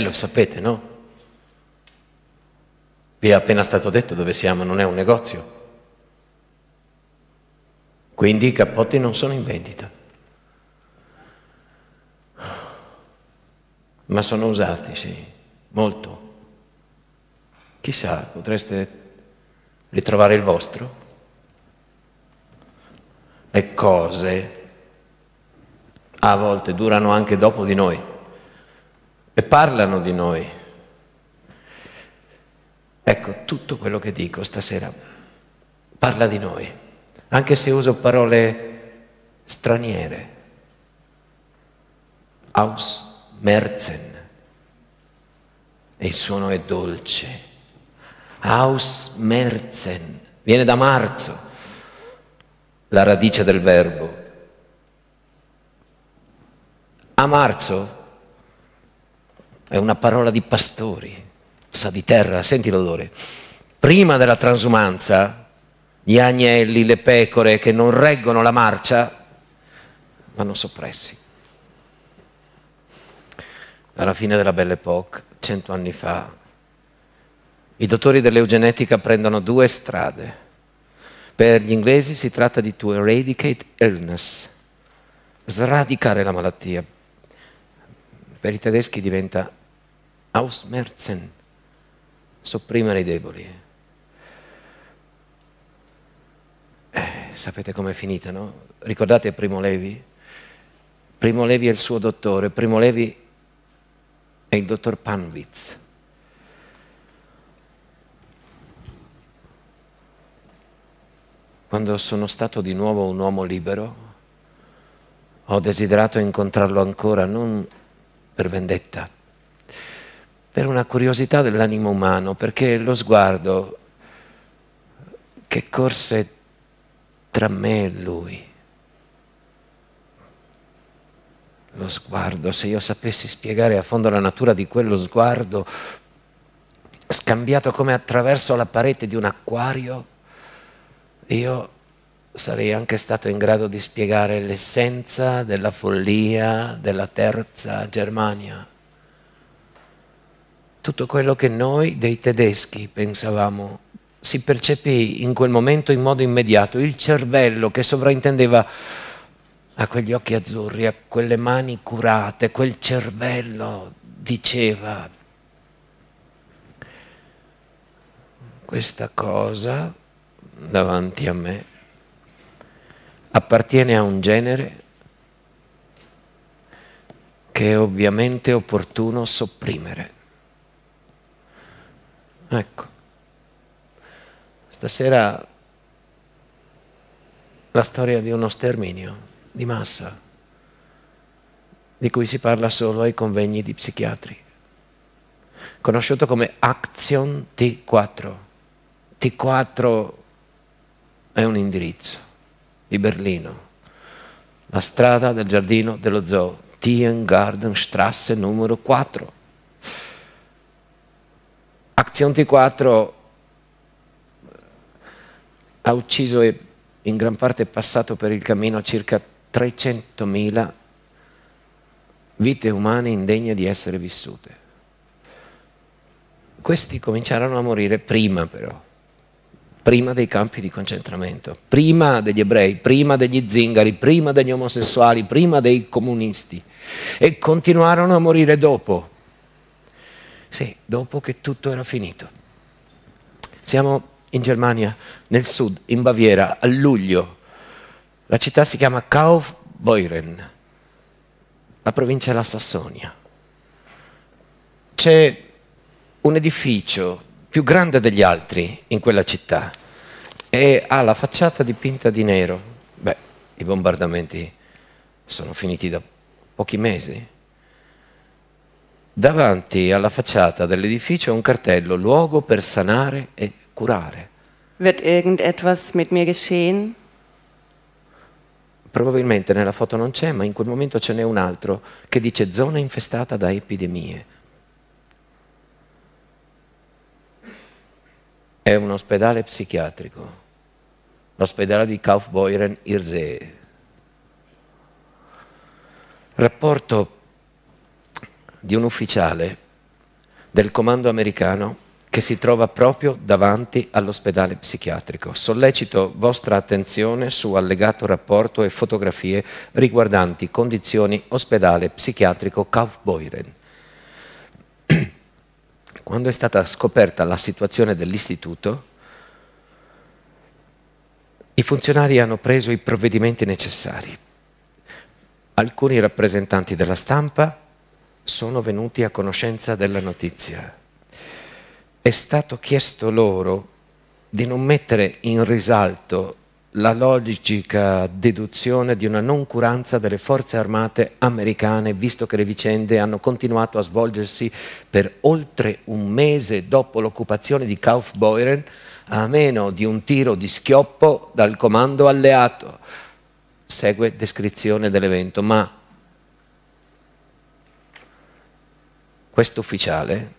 lo sapete, no? Vi è appena stato detto dove siamo, non è un negozio. Quindi i cappotti non sono in vendita, ma sono usati, sì, molto. Chissà, potreste ritrovare il vostro? Le cose a volte durano anche dopo di noi e parlano di noi. Ecco, tutto quello che dico stasera parla di noi, anche se uso parole straniere. Aus Merzen, e il suono è dolce. Aus Merzen, viene da marzo, la radice del verbo. A marzo è una parola di pastori, sa di terra, senti l'odore. Prima della transumanza, gli agnelli, le pecore che non reggono la marcia, vanno soppressi. Alla fine della Belle Époque, cento anni fa, i dottori dell'eugenetica prendono due strade. Per gli inglesi si tratta di to eradicate illness, sradicare la malattia. Per i tedeschi diventa ausmerzen, sopprimere i deboli. Eh, sapete com'è finita, no? Ricordate Primo Levi? Primo Levi è il suo dottore, Primo Levi è il dottor Panvitz. Quando sono stato di nuovo un uomo libero, ho desiderato incontrarlo ancora non per vendetta, per una curiosità dell'animo umano, perché lo sguardo che corse tra me e lui, lo sguardo, se io sapessi spiegare a fondo la natura di quello sguardo, scambiato come attraverso la parete di un acquario, io sarei anche stato in grado di spiegare l'essenza della follia della terza Germania tutto quello che noi dei tedeschi pensavamo. Si percepì in quel momento in modo immediato il cervello che sovraintendeva a quegli occhi azzurri, a quelle mani curate, quel cervello diceva questa cosa davanti a me appartiene a un genere che è ovviamente opportuno sopprimere. Ecco, stasera la storia di uno sterminio di massa, di cui si parla solo ai convegni di psichiatri, conosciuto come Action T4. T4 è un indirizzo di Berlino, la strada del giardino dello zoo, Tiengartenstrasse numero 4. T4 ha ucciso e in gran parte passato per il cammino circa 300.000 vite umane indegne di essere vissute. Questi cominciarono a morire prima però, prima dei campi di concentramento, prima degli ebrei, prima degli zingari, prima degli omosessuali, prima dei comunisti e continuarono a morire dopo, sì, dopo che tutto era finito. Siamo in Germania, nel sud, in Baviera, a luglio. La città si chiama Kaufbeuren, la provincia della Sassonia. C'è un edificio più grande degli altri in quella città e ha la facciata dipinta di nero. Beh, i bombardamenti sono finiti da pochi mesi davanti alla facciata dell'edificio un cartello luogo per sanare e curare. Wird irgendetwas mit mir geschehen? Probabilmente nella foto non c'è, ma in quel momento ce n'è un altro che dice zona infestata da epidemie. È un ospedale psichiatrico, l'ospedale di Kaufbeuren Irsee. Rapporto di un ufficiale del comando americano che si trova proprio davanti all'ospedale psichiatrico. Sollecito vostra attenzione su allegato rapporto e fotografie riguardanti condizioni ospedale psichiatrico Kaufbeuren. Quando è stata scoperta la situazione dell'istituto, i funzionari hanno preso i provvedimenti necessari. Alcuni rappresentanti della stampa sono venuti a conoscenza della notizia. È stato chiesto loro di non mettere in risalto la logica deduzione di una noncuranza delle forze armate americane, visto che le vicende hanno continuato a svolgersi per oltre un mese dopo l'occupazione di Kaufbeuren, a meno di un tiro di schioppo dal comando alleato. Segue descrizione dell'evento, ma Questo ufficiale,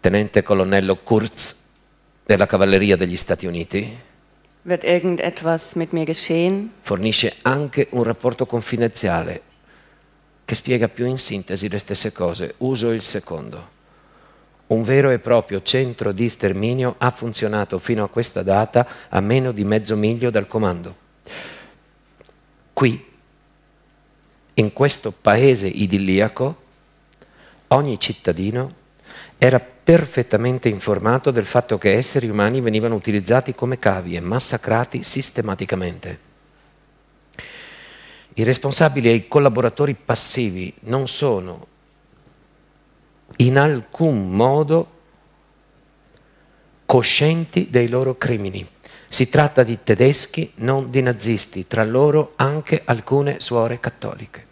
tenente colonnello Kurz della cavalleria degli Stati Uniti, Wird irgendetwas mit mir geschehen? fornisce anche un rapporto confidenziale che spiega più in sintesi le stesse cose. Uso il secondo. Un vero e proprio centro di sterminio ha funzionato fino a questa data a meno di mezzo miglio dal comando. Qui, in questo paese idilliaco, ogni cittadino era perfettamente informato del fatto che esseri umani venivano utilizzati come cavi e massacrati sistematicamente. I responsabili e i collaboratori passivi non sono in alcun modo coscienti dei loro crimini. Si tratta di tedeschi, non di nazisti, tra loro anche alcune suore cattoliche.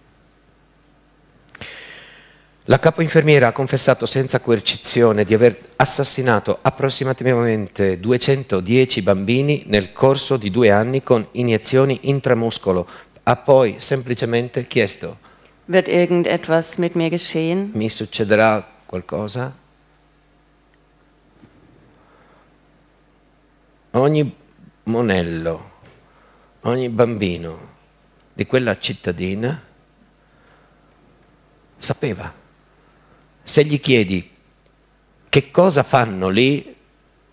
La capo infermiera ha confessato senza coercizione di aver assassinato approssimativamente 210 bambini nel corso di due anni con iniezioni intramuscolo. Ha poi semplicemente chiesto: Wird irgendetwas mit mir geschehen? Mi succederà qualcosa? Ogni monello, ogni bambino di quella cittadina sapeva se gli chiedi che cosa fanno lì,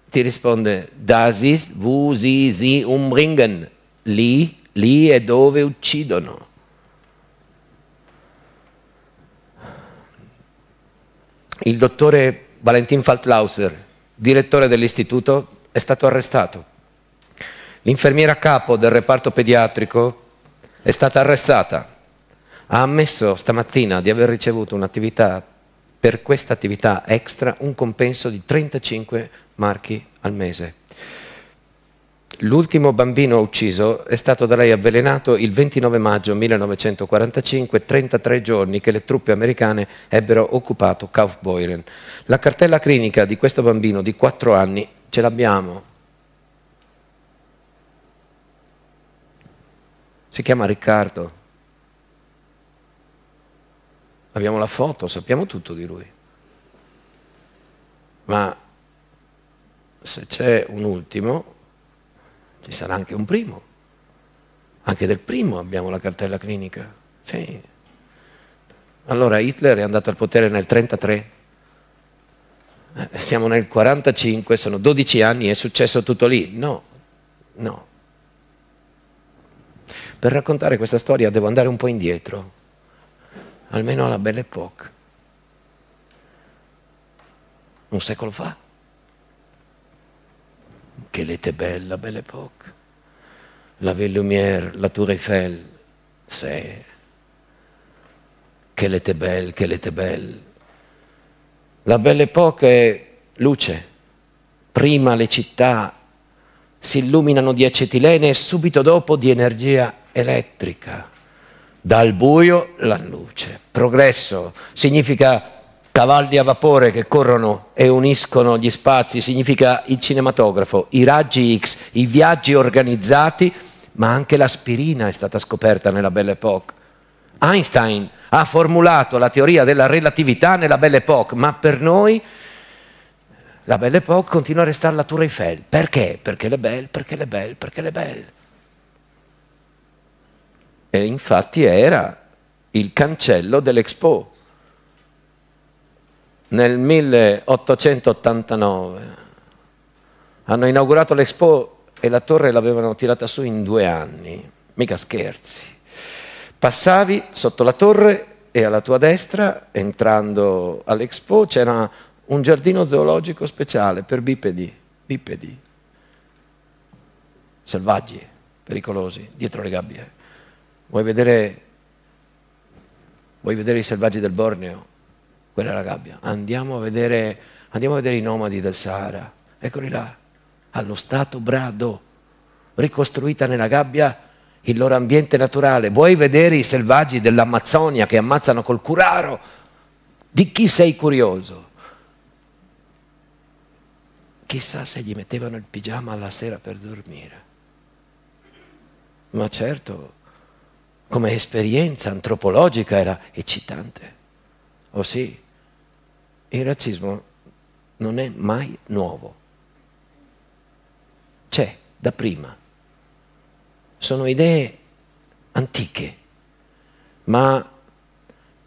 ti risponde Das ist, wo sie sie umbringen. Lì, lì è dove uccidono. Il dottore Valentin Faltlauser, direttore dell'istituto, è stato arrestato. L'infermiera capo del reparto pediatrico è stata arrestata. Ha ammesso stamattina di aver ricevuto un'attività per questa attività extra un compenso di 35 marchi al mese. L'ultimo bambino ucciso è stato da lei avvelenato il 29 maggio 1945, 33 giorni che le truppe americane ebbero occupato Kaufbeuren. La cartella clinica di questo bambino di 4 anni ce l'abbiamo. Si chiama Riccardo abbiamo la foto, sappiamo tutto di lui. Ma se c'è un ultimo, ci sarà anche un primo. Anche del primo abbiamo la cartella clinica. Sì. Allora Hitler è andato al potere nel 1933, eh, siamo nel 1945, sono 12 anni, è successo tutto lì. No, no. Per raccontare questa storia devo andare un po' indietro almeno alla Belle Époque, un secolo fa. Che l'était belle, la Belle Époque. La Ville Lumière, la Tour Eiffel, c'est... Che l'était belle, che l'était belle. La Belle Époque è luce. Prima le città si illuminano di acetilene e subito dopo di energia elettrica dal buio la luce. Progresso significa cavalli a vapore che corrono e uniscono gli spazi, significa il cinematografo, i raggi X, i viaggi organizzati, ma anche l'aspirina è stata scoperta nella Belle Époque. Einstein ha formulato la teoria della relatività nella Belle Époque, ma per noi la Belle Époque continua a restare la Tour Eiffel. Perché? Perché le belle, perché le belle, perché le belle. E infatti era il cancello dell'Expo. Nel 1889 hanno inaugurato l'Expo e la torre l'avevano tirata su in due anni, mica scherzi. Passavi sotto la torre e alla tua destra, entrando all'Expo, c'era un giardino zoologico speciale per bipedi, bipedi, selvaggi, pericolosi, dietro le gabbie. Vuoi vedere, vuoi vedere i selvaggi del Borneo? Quella è la gabbia. Andiamo a vedere, andiamo a vedere i nomadi del Sahara. Eccoli là, allo stato brado, ricostruita nella gabbia il loro ambiente naturale. Vuoi vedere i selvaggi dell'Amazzonia che ammazzano col curaro? Di chi sei curioso? Chissà se gli mettevano il pigiama alla sera per dormire. Ma certo, come esperienza antropologica era eccitante. Oh sì, il razzismo non è mai nuovo. C'è da prima. Sono idee antiche, ma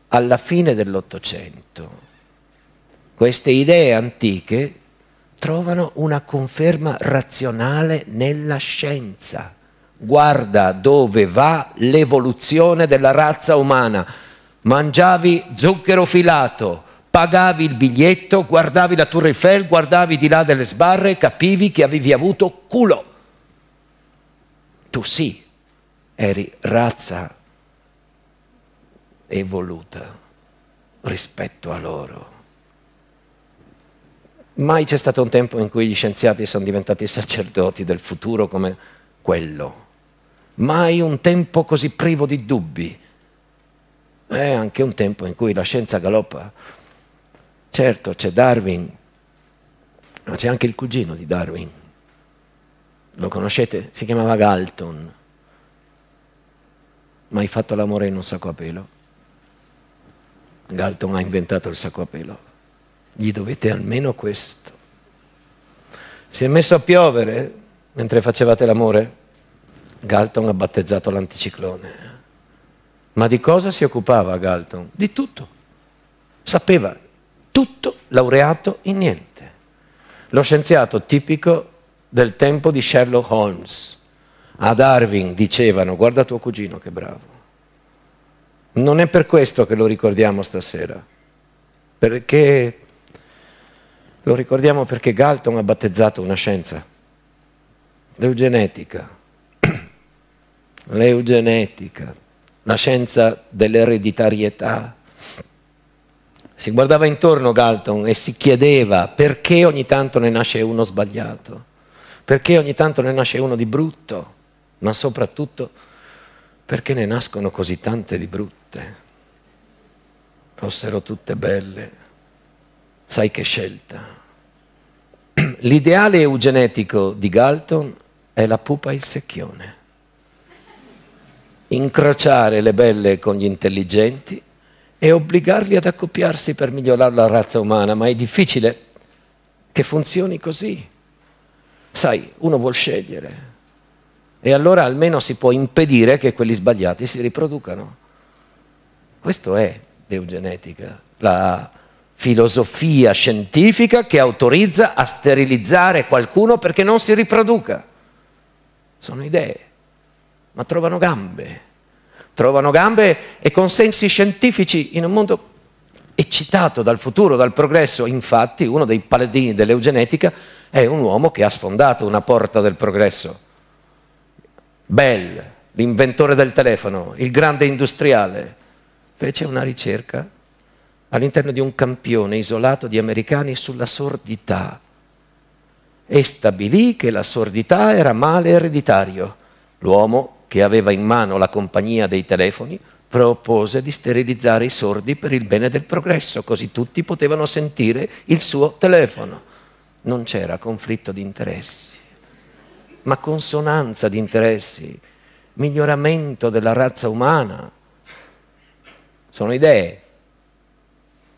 alla fine dell'Ottocento queste idee antiche trovano una conferma razionale nella scienza guarda dove va l'evoluzione della razza umana. Mangiavi zucchero filato, pagavi il biglietto, guardavi la Tour Eiffel, guardavi di là delle sbarre capivi che avevi avuto culo. Tu sì, eri razza evoluta rispetto a loro. Mai c'è stato un tempo in cui gli scienziati sono diventati sacerdoti del futuro come quello Mai un tempo così privo di dubbi. È anche un tempo in cui la scienza galoppa. Certo, c'è Darwin, ma c'è anche il cugino di Darwin. Lo conoscete? Si chiamava Galton. Mai fatto l'amore in un sacco a pelo? Galton ha inventato il sacco a pelo. Gli dovete almeno questo. Si è messo a piovere mentre facevate l'amore? Galton ha battezzato l'anticiclone. Ma di cosa si occupava Galton? Di tutto. Sapeva tutto, laureato in niente. Lo scienziato tipico del tempo di Sherlock Holmes. A Darwin dicevano, guarda tuo cugino che bravo. Non è per questo che lo ricordiamo stasera, perché lo ricordiamo perché Galton ha battezzato una scienza, l'eugenetica l'eugenetica, la scienza dell'ereditarietà. Si guardava intorno Galton e si chiedeva perché ogni tanto ne nasce uno sbagliato, perché ogni tanto ne nasce uno di brutto, ma soprattutto perché ne nascono così tante di brutte. Fossero tutte belle, sai che scelta. L'ideale eugenetico di Galton è la pupa e il secchione incrociare le belle con gli intelligenti e obbligarli ad accoppiarsi per migliorare la razza umana, ma è difficile che funzioni così. Sai, uno vuol scegliere e allora almeno si può impedire che quelli sbagliati si riproducano. Questo è l'eugenetica, la filosofia scientifica che autorizza a sterilizzare qualcuno perché non si riproduca. Sono idee ma trovano gambe. Trovano gambe e consensi scientifici in un mondo eccitato dal futuro, dal progresso. Infatti uno dei paladini dell'eugenetica è un uomo che ha sfondato una porta del progresso. Bell, l'inventore del telefono, il grande industriale, fece una ricerca all'interno di un campione isolato di americani sulla sordità e stabilì che la sordità era male ereditario. L'uomo che aveva in mano la compagnia dei telefoni, propose di sterilizzare i sordi per il bene del progresso, così tutti potevano sentire il suo telefono. Non c'era conflitto di interessi, ma consonanza di interessi, miglioramento della razza umana. Sono idee,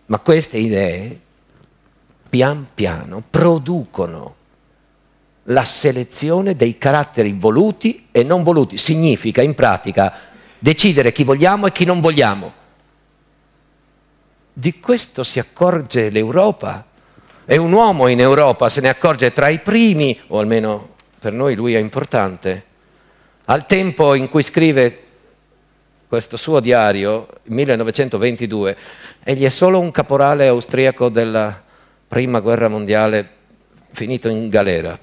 ma queste idee pian piano producono la selezione dei caratteri voluti e non voluti. Significa in pratica decidere chi vogliamo e chi non vogliamo. Di questo si accorge l'Europa e un uomo in Europa se ne accorge tra i primi, o almeno per noi lui è importante. Al tempo in cui scrive questo suo diario, 1922, egli è solo un caporale austriaco della prima guerra mondiale finito in galera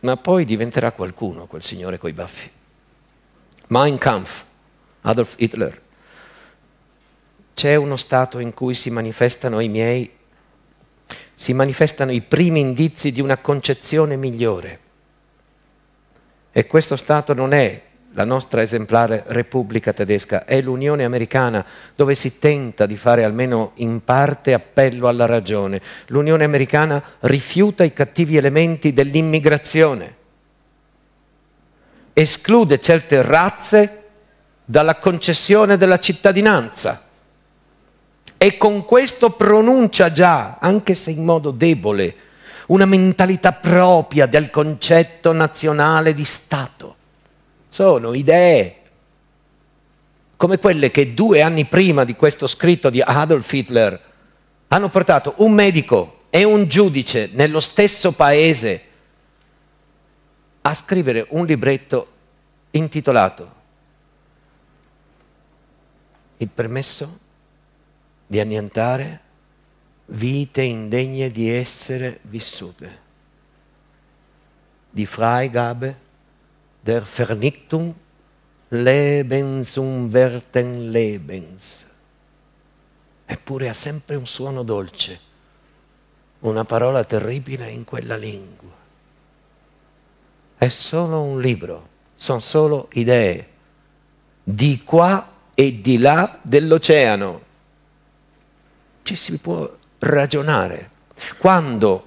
ma poi diventerà qualcuno quel signore coi baffi. Mein Kampf, Adolf Hitler. C'è uno stato in cui si manifestano i miei, si manifestano i primi indizi di una concezione migliore. E questo stato non è la nostra esemplare Repubblica tedesca, è l'Unione Americana dove si tenta di fare almeno in parte appello alla ragione. L'Unione Americana rifiuta i cattivi elementi dell'immigrazione, esclude certe razze dalla concessione della cittadinanza e con questo pronuncia già, anche se in modo debole, una mentalità propria del concetto nazionale di Stato sono idee come quelle che due anni prima di questo scritto di Adolf Hitler hanno portato un medico e un giudice nello stesso paese a scrivere un libretto intitolato Il permesso di annientare vite indegne di essere vissute. di Freigabe der Vernichtung lebensumwerten Lebens. Eppure ha sempre un suono dolce, una parola terribile in quella lingua. È solo un libro, sono solo idee, di qua e di là dell'oceano. Ci si può ragionare. Quando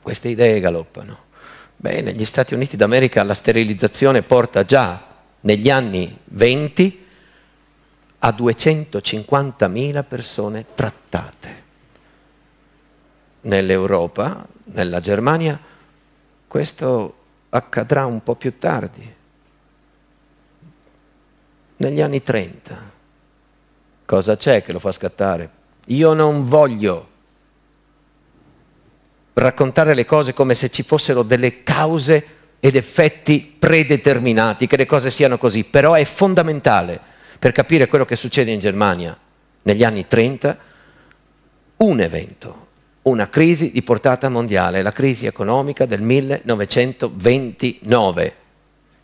queste idee galoppano, Beh, negli Stati Uniti d'America la sterilizzazione porta già negli anni 20 a 250.000 persone trattate. Nell'Europa, nella Germania, questo accadrà un po' più tardi, negli anni 30. Cosa c'è che lo fa scattare? Io non voglio raccontare le cose come se ci fossero delle cause ed effetti predeterminati, che le cose siano così, però è fondamentale per capire quello che succede in Germania negli anni 30, un evento, una crisi di portata mondiale, la crisi economica del 1929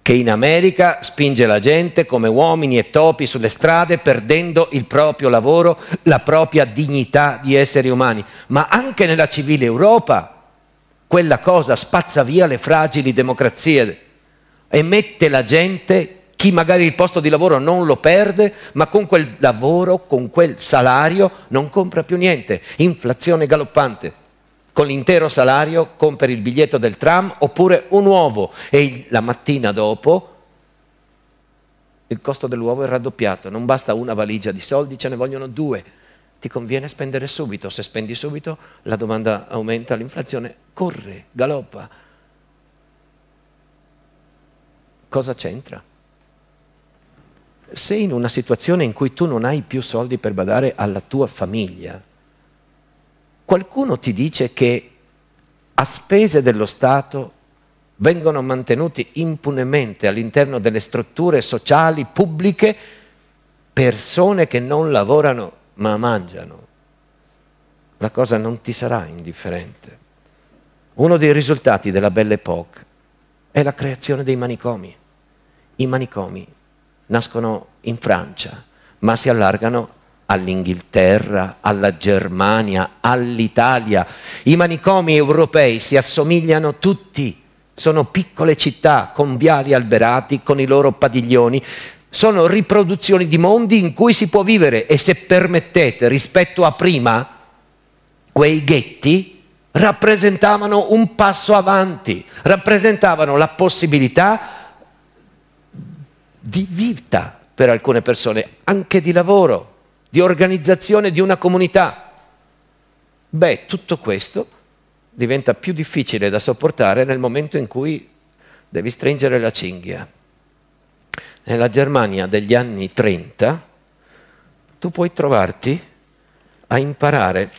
che in America spinge la gente come uomini e topi sulle strade perdendo il proprio lavoro, la propria dignità di esseri umani, ma anche nella civile Europa quella cosa spazza via le fragili democrazie e mette la gente, chi magari il posto di lavoro non lo perde, ma con quel lavoro, con quel salario non compra più niente, inflazione galoppante con l'intero salario compri il biglietto del tram oppure un uovo e la mattina dopo il costo dell'uovo è raddoppiato, non basta una valigia di soldi, ce ne vogliono due. Ti conviene spendere subito, se spendi subito la domanda aumenta, l'inflazione corre, galoppa. Cosa c'entra? Se in una situazione in cui tu non hai più soldi per badare alla tua famiglia, Qualcuno ti dice che a spese dello Stato vengono mantenuti impunemente all'interno delle strutture sociali pubbliche persone che non lavorano ma mangiano. La cosa non ti sarà indifferente. Uno dei risultati della Belle Époque è la creazione dei manicomi. I manicomi nascono in Francia, ma si allargano all'Inghilterra, alla Germania, all'Italia. I manicomi europei si assomigliano tutti, sono piccole città con viali alberati, con i loro padiglioni, sono riproduzioni di mondi in cui si può vivere e se permettete rispetto a prima, quei ghetti rappresentavano un passo avanti, rappresentavano la possibilità di vita per alcune persone, anche di lavoro, di organizzazione di una comunità. Beh, tutto questo diventa più difficile da sopportare nel momento in cui devi stringere la cinghia. Nella Germania degli anni 30 tu puoi trovarti a imparare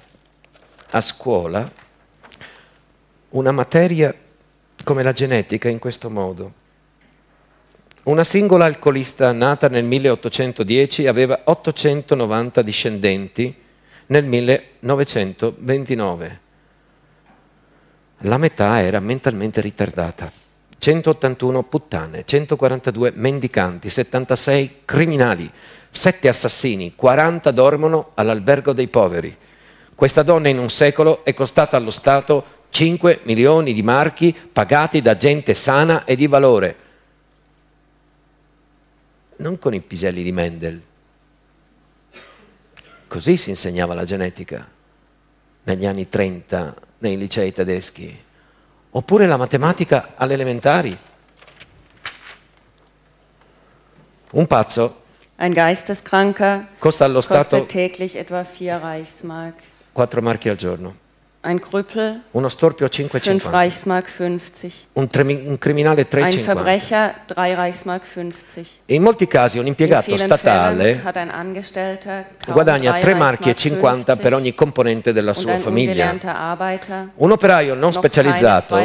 a scuola una materia come la genetica in questo modo. Una singola alcolista nata nel 1810 aveva 890 discendenti nel 1929. La metà era mentalmente ritardata. 181 puttane, 142 mendicanti, 76 criminali, 7 assassini, 40 dormono all'albergo dei poveri. Questa donna in un secolo è costata allo Stato 5 milioni di marchi pagati da gente sana e di valore non con i piselli di Mendel. Così si insegnava la genetica negli anni 30 nei licei tedeschi. Oppure la matematica alle elementari. Un pazzo Ein Geisteskranker costa allo Stato 4 marchi al giorno. Ein Krüppel. Uno storpio 5,50. 5 Reichsmark 50. Un, un criminale 3,50. Ein Verbrecher 3 Reichsmark 50. E in molti casi un impiegato statale guadagna 3 marchi e 50 per ogni componente della sua famiglia. Un operaio non specializzato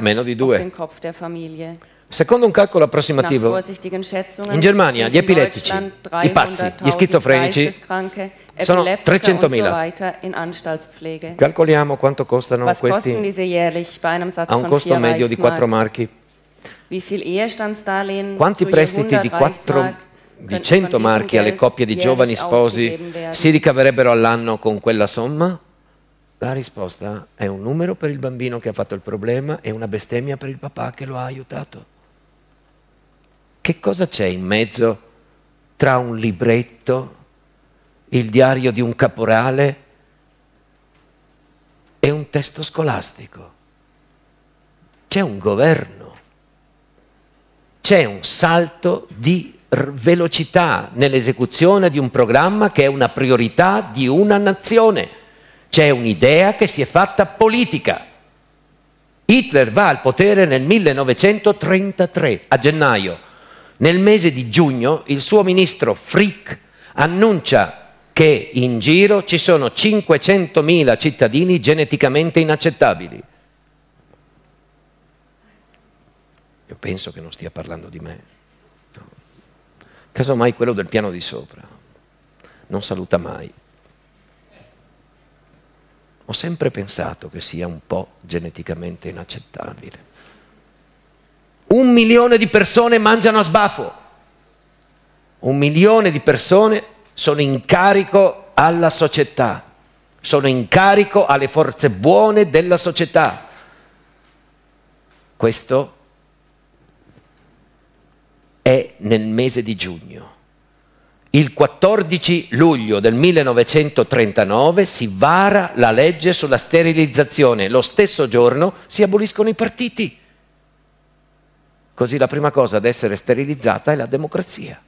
meno di 2. Secondo un calcolo approssimativo, in Germania gli epilettici, i pazzi, gli schizofrenici sono 300.000. Calcoliamo quanto costano Was questi a un costo medio di 4 marchi. Quanti prestiti di 4 di 100 marchi alle coppie di giovani sposi si ricaverebbero all'anno con quella somma? La risposta è un numero per il bambino che ha fatto il problema e una bestemmia per il papà che lo ha aiutato. Che cosa c'è in mezzo tra un libretto il diario di un caporale è un testo scolastico. C'è un governo, c'è un salto di velocità nell'esecuzione di un programma che è una priorità di una nazione. C'è un'idea che si è fatta politica. Hitler va al potere nel 1933, a gennaio. Nel mese di giugno il suo ministro Frick annuncia che in giro ci sono 500.000 cittadini geneticamente inaccettabili. Io penso che non stia parlando di me. No. Casomai quello del piano di sopra. Non saluta mai. Ho sempre pensato che sia un po' geneticamente inaccettabile. Un milione di persone mangiano a sbafo. Un milione di persone sono in carico alla società, sono in carico alle forze buone della società. Questo è nel mese di giugno. Il 14 luglio del 1939 si vara la legge sulla sterilizzazione, lo stesso giorno si aboliscono i partiti. Così la prima cosa ad essere sterilizzata è la democrazia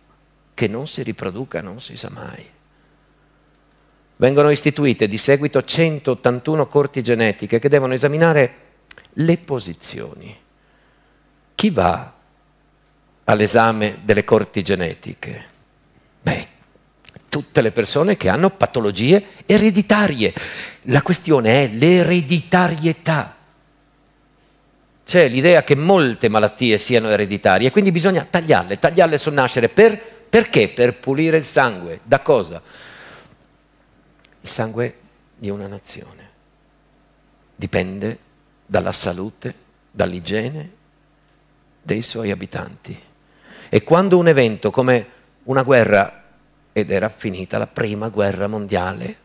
che non si riproduca non si sa mai. Vengono istituite di seguito 181 corti genetiche che devono esaminare le posizioni. Chi va all'esame delle corti genetiche? Beh, tutte le persone che hanno patologie ereditarie. La questione è l'ereditarietà. C'è l'idea che molte malattie siano ereditarie, quindi bisogna tagliarle, tagliarle sul nascere per perché? Per pulire il sangue. Da cosa? Il sangue di una nazione. Dipende dalla salute, dall'igiene dei suoi abitanti. E quando un evento come una guerra, ed era finita la prima guerra mondiale,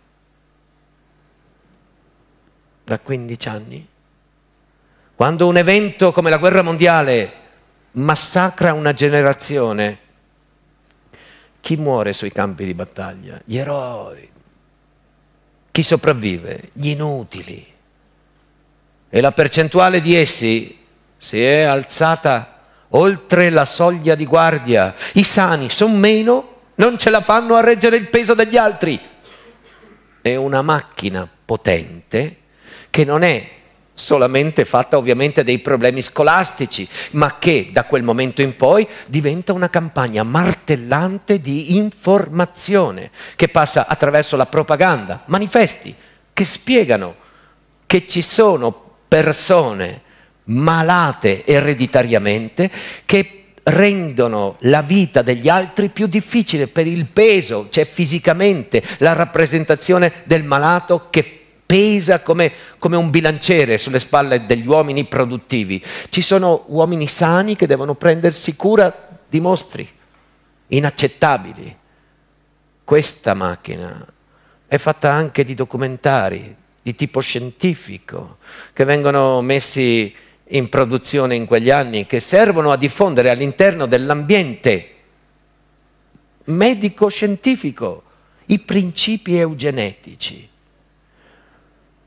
da 15 anni, quando un evento come la guerra mondiale massacra una generazione, chi muore sui campi di battaglia? Gli eroi. Chi sopravvive? Gli inutili. E la percentuale di essi si è alzata oltre la soglia di guardia. I sani sono meno, non ce la fanno a reggere il peso degli altri. È una macchina potente che non è solamente fatta ovviamente dei problemi scolastici, ma che da quel momento in poi diventa una campagna martellante di informazione che passa attraverso la propaganda, manifesti che spiegano che ci sono persone malate ereditariamente che rendono la vita degli altri più difficile per il peso, cioè fisicamente la rappresentazione del malato che pesa come, come un bilanciere sulle spalle degli uomini produttivi. Ci sono uomini sani che devono prendersi cura di mostri inaccettabili. Questa macchina è fatta anche di documentari di tipo scientifico che vengono messi in produzione in quegli anni che servono a diffondere all'interno dell'ambiente medico-scientifico i principi eugenetici.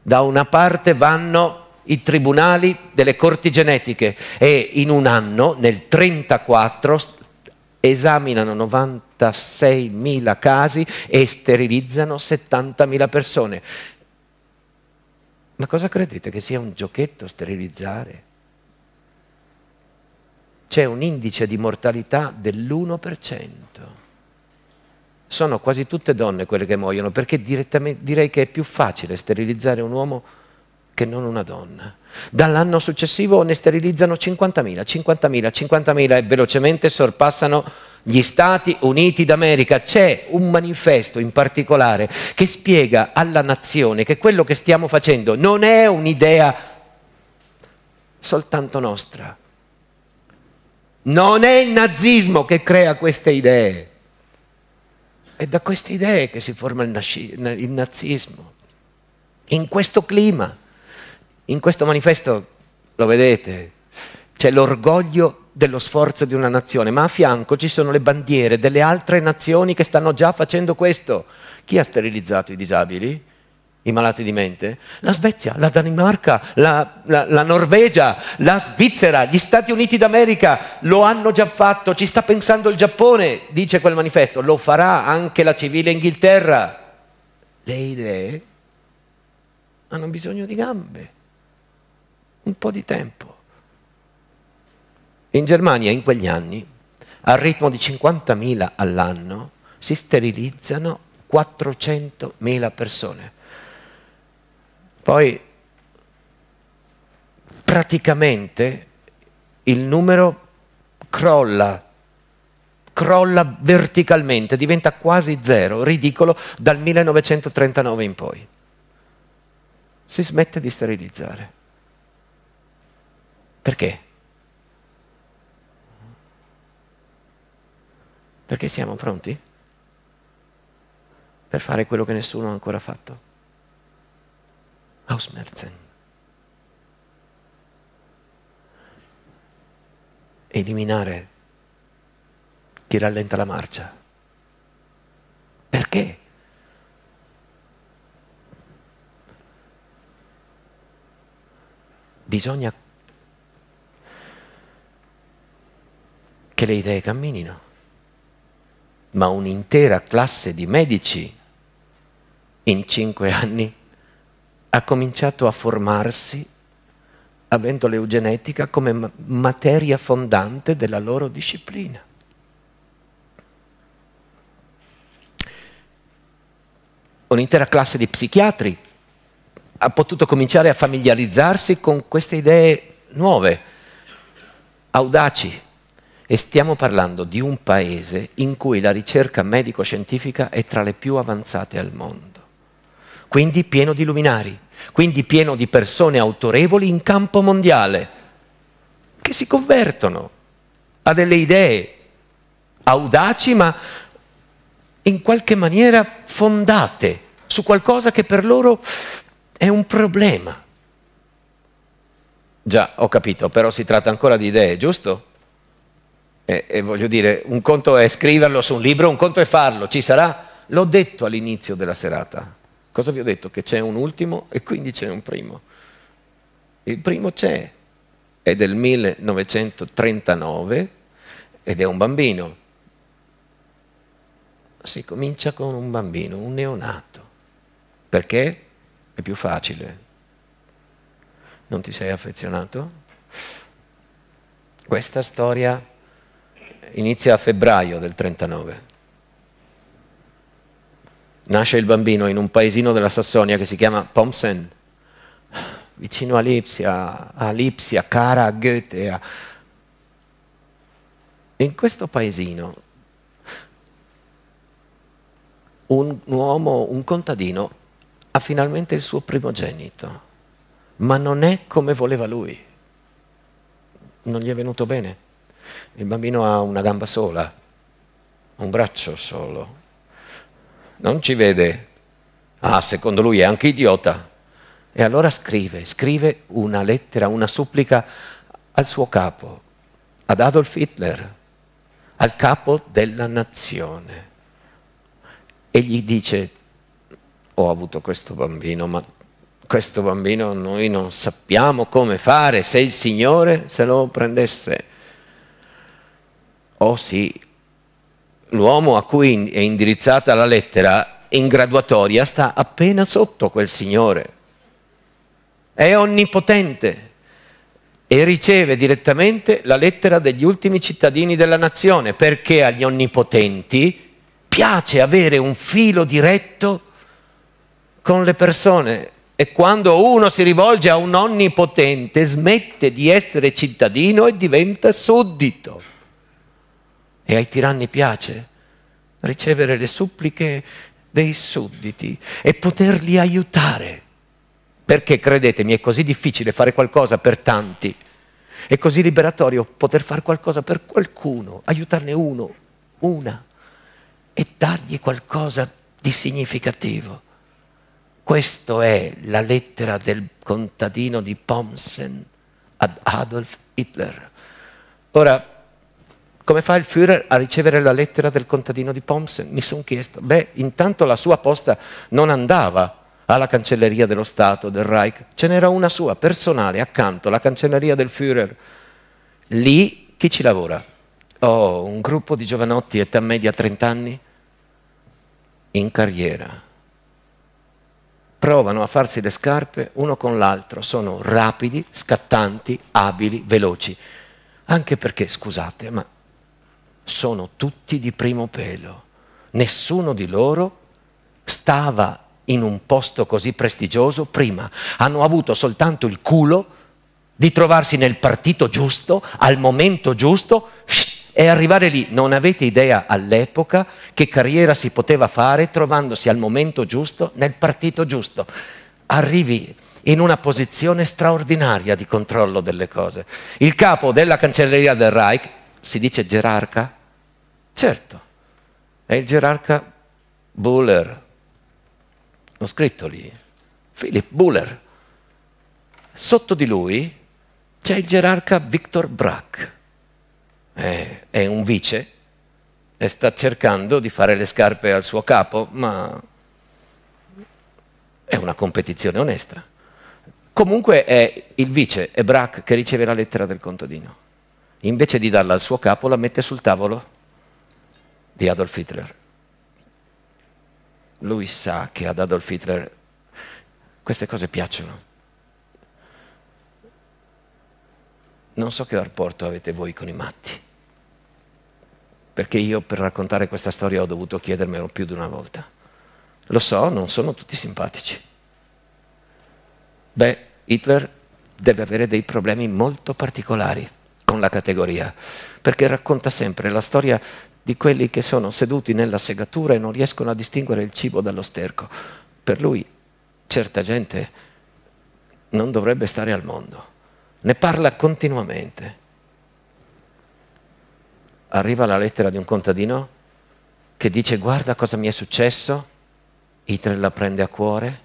Da una parte vanno i tribunali delle corti genetiche e in un anno, nel 1934, esaminano 96.000 casi e sterilizzano 70.000 persone. Ma cosa credete che sia un giochetto sterilizzare? C'è un indice di mortalità dell'1% sono quasi tutte donne quelle che muoiono, perché direi che è più facile sterilizzare un uomo che non una donna. Dall'anno successivo ne sterilizzano 50.000, 50.000, 50.000 e velocemente sorpassano gli Stati Uniti d'America. C'è un manifesto in particolare che spiega alla nazione che quello che stiamo facendo non è un'idea soltanto nostra. Non è il nazismo che crea queste idee. È da queste idee che si forma il, nasci- il nazismo. In questo clima, in questo manifesto, lo vedete, c'è l'orgoglio dello sforzo di una nazione, ma a fianco ci sono le bandiere delle altre nazioni che stanno già facendo questo. Chi ha sterilizzato i disabili? i malati di mente? La Svezia, la Danimarca, la, la, la Norvegia, la Svizzera, gli Stati Uniti d'America lo hanno già fatto, ci sta pensando il Giappone, dice quel manifesto, lo farà anche la civile Inghilterra. Le idee hanno bisogno di gambe, un po' di tempo. In Germania in quegli anni, al ritmo di 50.000 all'anno, si sterilizzano 400.000 persone. Poi praticamente il numero crolla, crolla verticalmente, diventa quasi zero, ridicolo, dal 1939 in poi. Si smette di sterilizzare. Perché? Perché siamo pronti? Per fare quello che nessuno ha ancora fatto. Ausmerzen. Eliminare chi rallenta la marcia. Perché? Bisogna che le idee camminino, ma un'intera classe di medici in cinque anni ha cominciato a formarsi, avendo l'eugenetica come materia fondante della loro disciplina. Un'intera classe di psichiatri ha potuto cominciare a familiarizzarsi con queste idee nuove, audaci. E stiamo parlando di un paese in cui la ricerca medico-scientifica è tra le più avanzate al mondo, quindi pieno di luminari quindi pieno di persone autorevoli in campo mondiale, che si convertono a delle idee audaci ma in qualche maniera fondate su qualcosa che per loro è un problema. Già, ho capito, però si tratta ancora di idee, giusto? E, e voglio dire, un conto è scriverlo su un libro, un conto è farlo, ci sarà? L'ho detto all'inizio della serata, Cosa vi ho detto? Che c'è un ultimo e quindi c'è un primo. Il primo c'è, è del 1939 ed è un bambino. Si comincia con un bambino, un neonato. Perché? È più facile. Non ti sei affezionato? Questa storia inizia a febbraio del 1939. Nasce il bambino in un paesino della Sassonia che si chiama Pomsen, vicino a Lipsia, a Lipsia, cara a Goethe. A... In questo paesino un uomo, un contadino, ha finalmente il suo primogenito, ma non è come voleva lui. Non gli è venuto bene. Il bambino ha una gamba sola, un braccio solo, non ci vede, ah, secondo lui è anche idiota. E allora scrive, scrive una lettera, una supplica al suo capo, ad Adolf Hitler, al capo della nazione. E gli dice, ho avuto questo bambino, ma questo bambino noi non sappiamo come fare se il Signore se lo prendesse. Oh sì, l'uomo a cui è indirizzata la lettera in graduatoria sta appena sotto quel Signore. È onnipotente e riceve direttamente la lettera degli ultimi cittadini della nazione perché agli onnipotenti piace avere un filo diretto con le persone e quando uno si rivolge a un onnipotente smette di essere cittadino e diventa suddito. E ai tiranni piace ricevere le suppliche dei sudditi e poterli aiutare. Perché credetemi è così difficile fare qualcosa per tanti, è così liberatorio poter fare qualcosa per qualcuno, aiutarne uno, una e dargli qualcosa di significativo. Questa è la lettera del contadino di Pomsen ad Adolf Hitler. Ora, come fa il Führer a ricevere la lettera del contadino di Pomsen? Mi sono chiesto. Beh, intanto la sua posta non andava alla cancelleria dello Stato, del Reich, ce n'era una sua, personale, accanto, la cancelleria del Führer. Lì chi ci lavora? Oh, un gruppo di giovanotti età media 30 anni in carriera. Provano a farsi le scarpe uno con l'altro, sono rapidi, scattanti, abili, veloci. Anche perché, scusate, ma sono tutti di primo pelo. Nessuno di loro stava in un posto così prestigioso prima. Hanno avuto soltanto il culo di trovarsi nel partito giusto, al momento giusto, e arrivare lì. Non avete idea all'epoca che carriera si poteva fare trovandosi al momento giusto, nel partito giusto. Arrivi in una posizione straordinaria di controllo delle cose. Il capo della cancelleria del Reich, si dice gerarca, Certo, è il gerarca Buller, l'ho scritto lì, Philip Buller. Sotto di lui c'è il gerarca Victor Brack, è, un vice e sta cercando di fare le scarpe al suo capo, ma è una competizione onesta. Comunque è il vice, è Brack, che riceve la lettera del contadino. Invece di darla al suo capo la mette sul tavolo di Adolf Hitler. Lui sa che ad Adolf Hitler queste cose piacciono. Non so che rapporto avete voi con i matti, perché io per raccontare questa storia ho dovuto chiedermelo più di una volta. Lo so, non sono tutti simpatici. Beh, Hitler deve avere dei problemi molto particolari con la categoria, perché racconta sempre la storia di quelli che sono seduti nella segatura e non riescono a distinguere il cibo dallo sterco. Per lui certa gente non dovrebbe stare al mondo. Ne parla continuamente. Arriva la lettera di un contadino che dice guarda cosa mi è successo, Hitler la prende a cuore,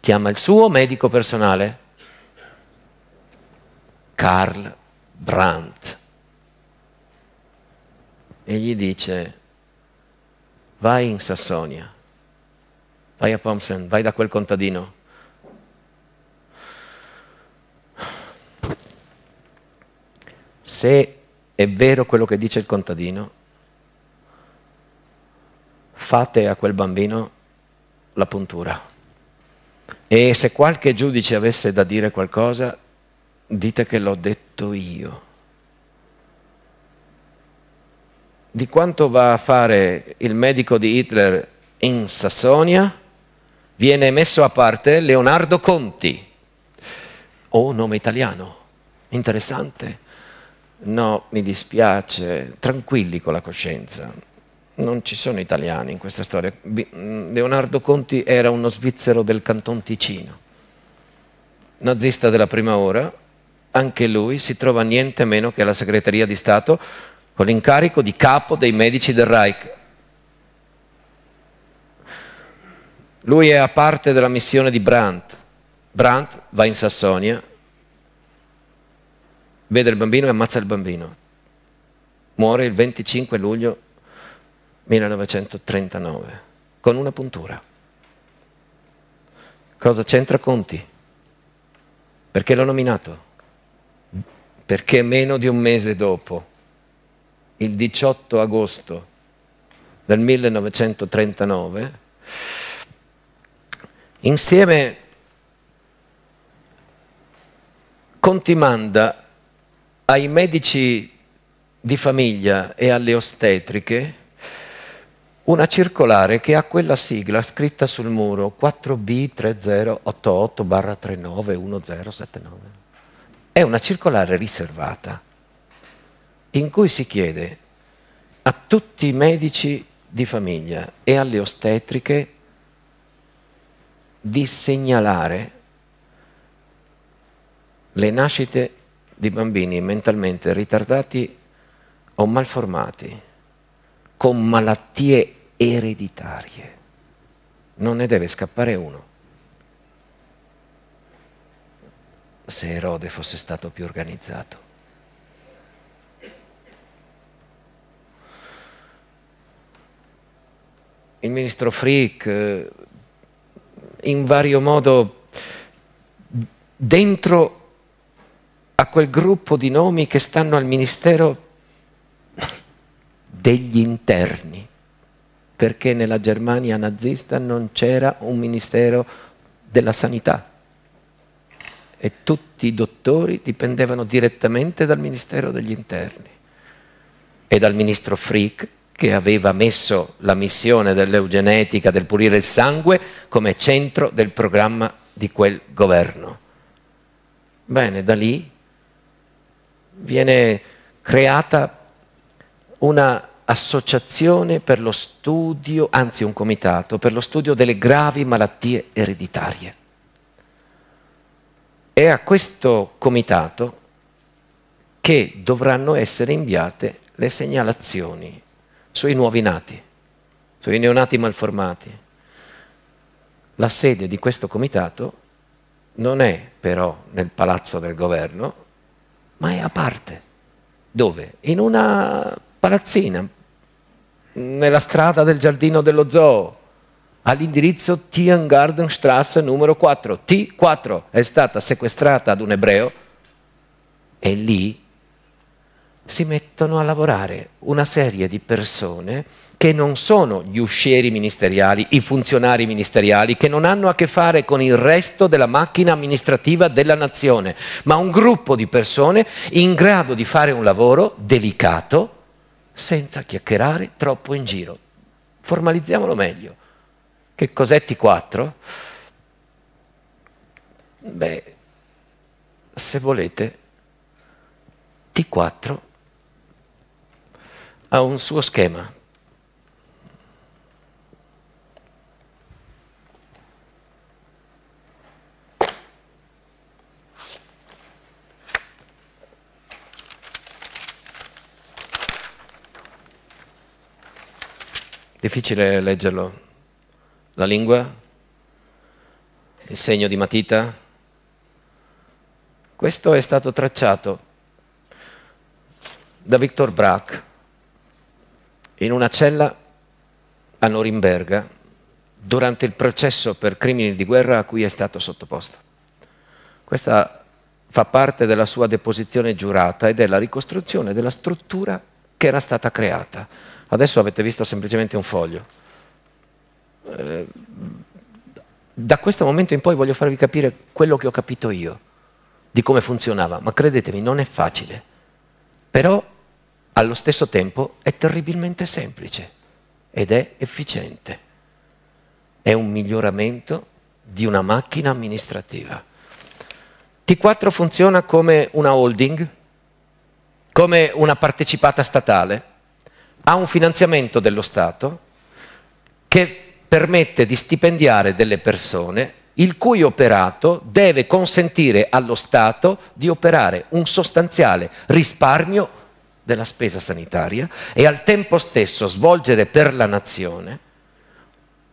chiama il suo medico personale, Karl Brandt e gli dice vai in Sassonia, vai a Pomsen, vai da quel contadino. Se è vero quello che dice il contadino, fate a quel bambino la puntura. E se qualche giudice avesse da dire qualcosa, dite che l'ho detto io. di quanto va a fare il medico di Hitler in Sassonia, viene messo a parte Leonardo Conti. Oh, nome italiano, interessante. No, mi dispiace, tranquilli con la coscienza. Non ci sono italiani in questa storia. Mm, Leonardo Conti era uno svizzero del canton Ticino, nazista della prima ora. Anche lui si trova niente meno che alla segreteria di Stato con l'incarico di capo dei medici del Reich. Lui è a parte della missione di Brandt. Brandt va in Sassonia, vede il bambino e ammazza il bambino. Muore il 25 luglio 1939 con una puntura. Cosa c'entra Conti? Perché l'ho nominato? Perché meno di un mese dopo il 18 agosto del 1939, insieme Conti manda ai medici di famiglia e alle ostetriche una circolare che ha quella sigla scritta sul muro 4B3088-391079. È una circolare riservata in cui si chiede a tutti i medici di famiglia e alle ostetriche di segnalare le nascite di bambini mentalmente ritardati o malformati con malattie ereditarie. Non ne deve scappare uno. Se Erode fosse stato più organizzato. il ministro Frick, eh, in vario modo dentro a quel gruppo di nomi che stanno al Ministero degli Interni, perché nella Germania nazista non c'era un Ministero della Sanità e tutti i dottori dipendevano direttamente dal Ministero degli Interni e dal Ministro Frick che aveva messo la missione dell'eugenetica, del pulire il sangue, come centro del programma di quel governo. Bene, da lì viene creata una associazione per lo studio, anzi un comitato, per lo studio delle gravi malattie ereditarie. È a questo comitato che dovranno essere inviate le segnalazioni sui nuovi nati, sui neonati malformati. La sede di questo comitato non è però nel palazzo del governo, ma è a parte. Dove? In una palazzina, nella strada del giardino dello zoo, all'indirizzo Tiengartenstrasse numero 4. T4 è stata sequestrata ad un ebreo e lì si mettono a lavorare una serie di persone che non sono gli uscieri ministeriali, i funzionari ministeriali, che non hanno a che fare con il resto della macchina amministrativa della nazione, ma un gruppo di persone in grado di fare un lavoro delicato senza chiacchierare troppo in giro. Formalizziamolo meglio. Che cos'è T4? Beh, se volete, T4 ha un suo schema. Difficile leggerlo. La lingua, il segno di matita. Questo è stato tracciato da Victor Brack in una cella a Norimberga durante il processo per crimini di guerra a cui è stato sottoposto. Questa fa parte della sua deposizione giurata ed è la ricostruzione della struttura che era stata creata. Adesso avete visto semplicemente un foglio. Eh, da questo momento in poi voglio farvi capire quello che ho capito io, di come funzionava, ma credetemi, non è facile. Però allo stesso tempo è terribilmente semplice ed è efficiente. È un miglioramento di una macchina amministrativa. T4 funziona come una holding, come una partecipata statale, ha un finanziamento dello Stato che permette di stipendiare delle persone il cui operato deve consentire allo Stato di operare un sostanziale risparmio della spesa sanitaria e al tempo stesso svolgere per la nazione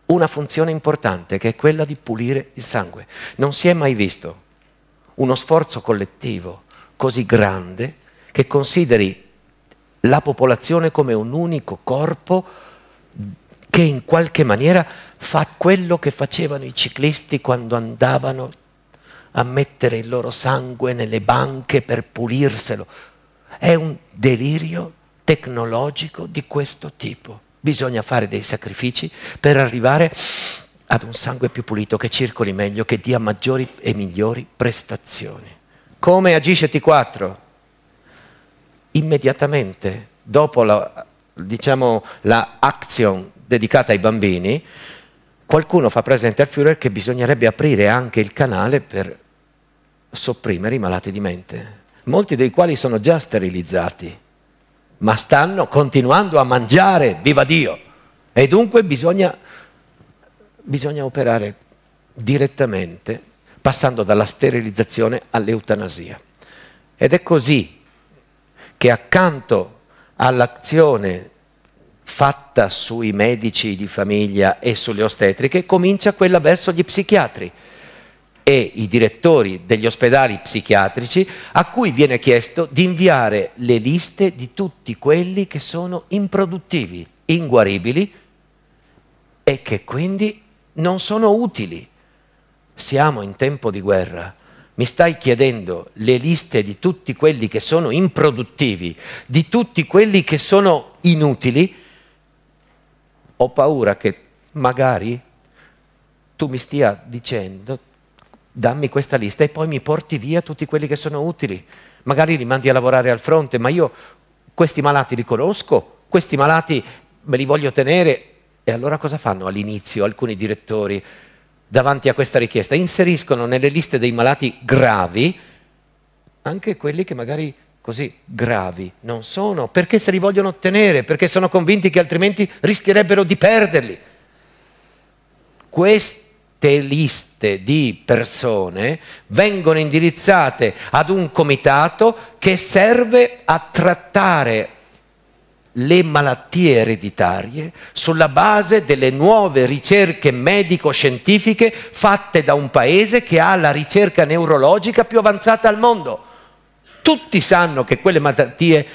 una funzione importante che è quella di pulire il sangue. Non si è mai visto uno sforzo collettivo così grande che consideri la popolazione come un unico corpo che in qualche maniera fa quello che facevano i ciclisti quando andavano a mettere il loro sangue nelle banche per pulirselo. È un delirio tecnologico di questo tipo. Bisogna fare dei sacrifici per arrivare ad un sangue più pulito, che circoli meglio, che dia maggiori e migliori prestazioni. Come agisce T4? Immediatamente dopo la, diciamo, la action dedicata ai bambini, qualcuno fa presente al Führer che bisognerebbe aprire anche il canale per sopprimere i malati di mente molti dei quali sono già sterilizzati, ma stanno continuando a mangiare, viva Dio! E dunque bisogna, bisogna operare direttamente, passando dalla sterilizzazione all'eutanasia. Ed è così che accanto all'azione fatta sui medici di famiglia e sulle ostetriche comincia quella verso gli psichiatri e i direttori degli ospedali psichiatrici a cui viene chiesto di inviare le liste di tutti quelli che sono improduttivi, inguaribili e che quindi non sono utili. Siamo in tempo di guerra. Mi stai chiedendo le liste di tutti quelli che sono improduttivi, di tutti quelli che sono inutili? Ho paura che magari tu mi stia dicendo dammi questa lista e poi mi porti via tutti quelli che sono utili. Magari li mandi a lavorare al fronte, ma io questi malati li conosco, questi malati me li voglio tenere. E allora cosa fanno all'inizio alcuni direttori davanti a questa richiesta? Inseriscono nelle liste dei malati gravi anche quelli che magari così gravi non sono, perché se li vogliono ottenere, perché sono convinti che altrimenti rischierebbero di perderli. Questo certe liste di persone vengono indirizzate ad un comitato che serve a trattare le malattie ereditarie sulla base delle nuove ricerche medico-scientifiche fatte da un paese che ha la ricerca neurologica più avanzata al mondo. Tutti sanno che quelle malattie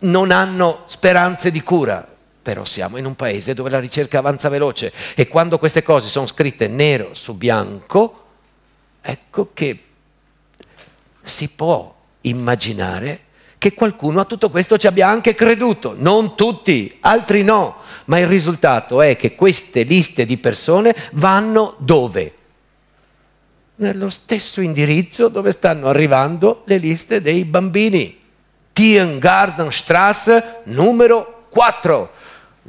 non hanno speranze di cura, però siamo in un paese dove la ricerca avanza veloce e quando queste cose sono scritte nero su bianco, ecco che si può immaginare che qualcuno a tutto questo ci abbia anche creduto, non tutti, altri no, ma il risultato è che queste liste di persone vanno dove? Nello stesso indirizzo dove stanno arrivando le liste dei bambini. Tiergartenstrasse numero 4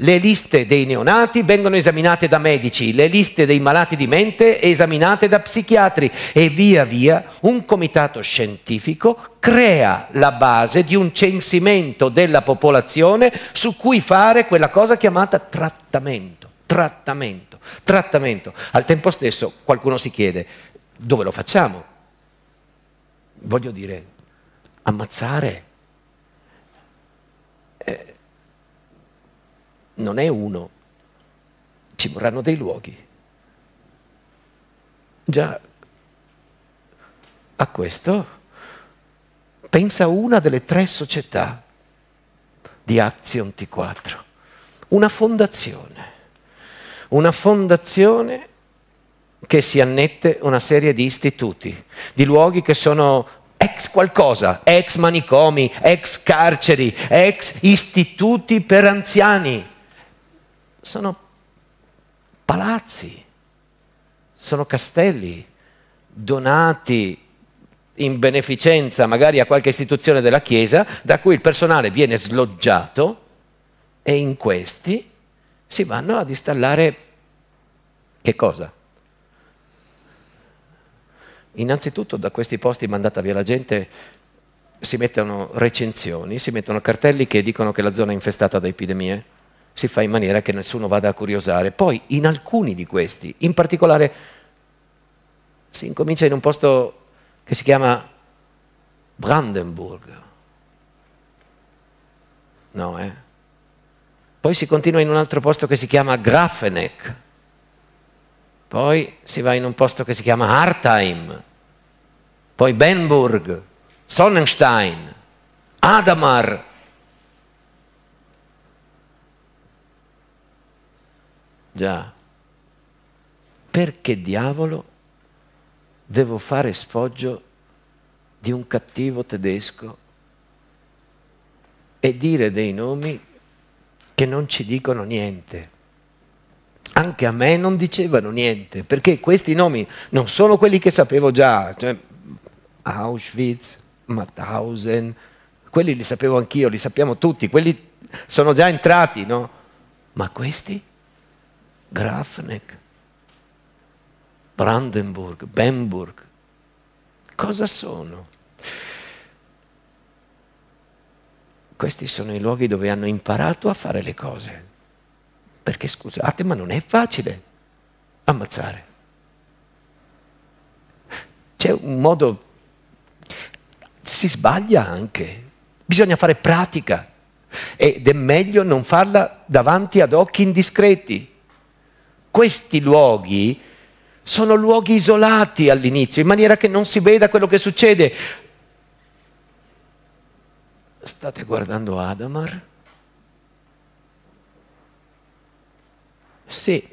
le liste dei neonati vengono esaminate da medici, le liste dei malati di mente esaminate da psichiatri e via via un comitato scientifico crea la base di un censimento della popolazione su cui fare quella cosa chiamata trattamento, trattamento, trattamento. Al tempo stesso qualcuno si chiede dove lo facciamo? Voglio dire, ammazzare non è uno, ci vorranno dei luoghi. Già a questo pensa una delle tre società di Action T4, una fondazione, una fondazione che si annette una serie di istituti, di luoghi che sono ex qualcosa, ex manicomi, ex carceri, ex istituti per anziani sono palazzi, sono castelli donati in beneficenza magari a qualche istituzione della Chiesa, da cui il personale viene sloggiato e in questi si vanno ad installare che cosa? Innanzitutto da questi posti mandata via la gente si mettono recensioni, si mettono cartelli che dicono che la zona è infestata da epidemie si fa in maniera che nessuno vada a curiosare. Poi in alcuni di questi, in particolare, si incomincia in un posto che si chiama Brandenburg. No, eh? Poi si continua in un altro posto che si chiama Grafeneck. Poi si va in un posto che si chiama Hartheim. Poi Benburg, Sonnenstein, Adamar, Già, perché diavolo devo fare sfoggio di un cattivo tedesco e dire dei nomi che non ci dicono niente? Anche a me non dicevano niente, perché questi nomi non sono quelli che sapevo già, cioè Auschwitz, Mauthausen, quelli li sapevo anch'io, li sappiamo tutti, quelli sono già entrati, no? Ma questi? Grafneck, Brandenburg, Bamburg. Cosa sono? Questi sono i luoghi dove hanno imparato a fare le cose. Perché scusate, ma non è facile ammazzare. C'è un modo, si sbaglia anche, bisogna fare pratica ed è meglio non farla davanti ad occhi indiscreti questi luoghi sono luoghi isolati all'inizio, in maniera che non si veda quello che succede. State guardando Adamar? Sì.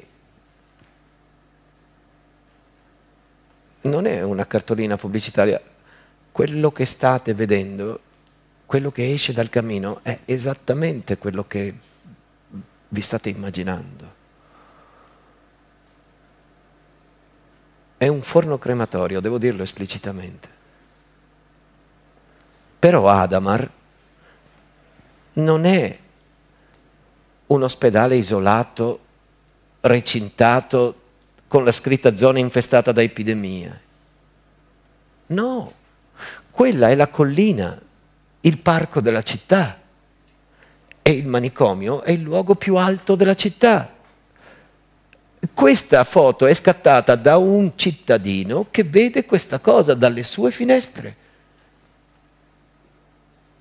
Non è una cartolina pubblicitaria. Quello che state vedendo, quello che esce dal cammino, è esattamente quello che vi state immaginando. è un forno crematorio, devo dirlo esplicitamente. Però Adamar non è un ospedale isolato, recintato, con la scritta zona infestata da epidemie. No, quella è la collina, il parco della città e il manicomio è il luogo più alto della città. Questa foto è scattata da un cittadino che vede questa cosa dalle sue finestre.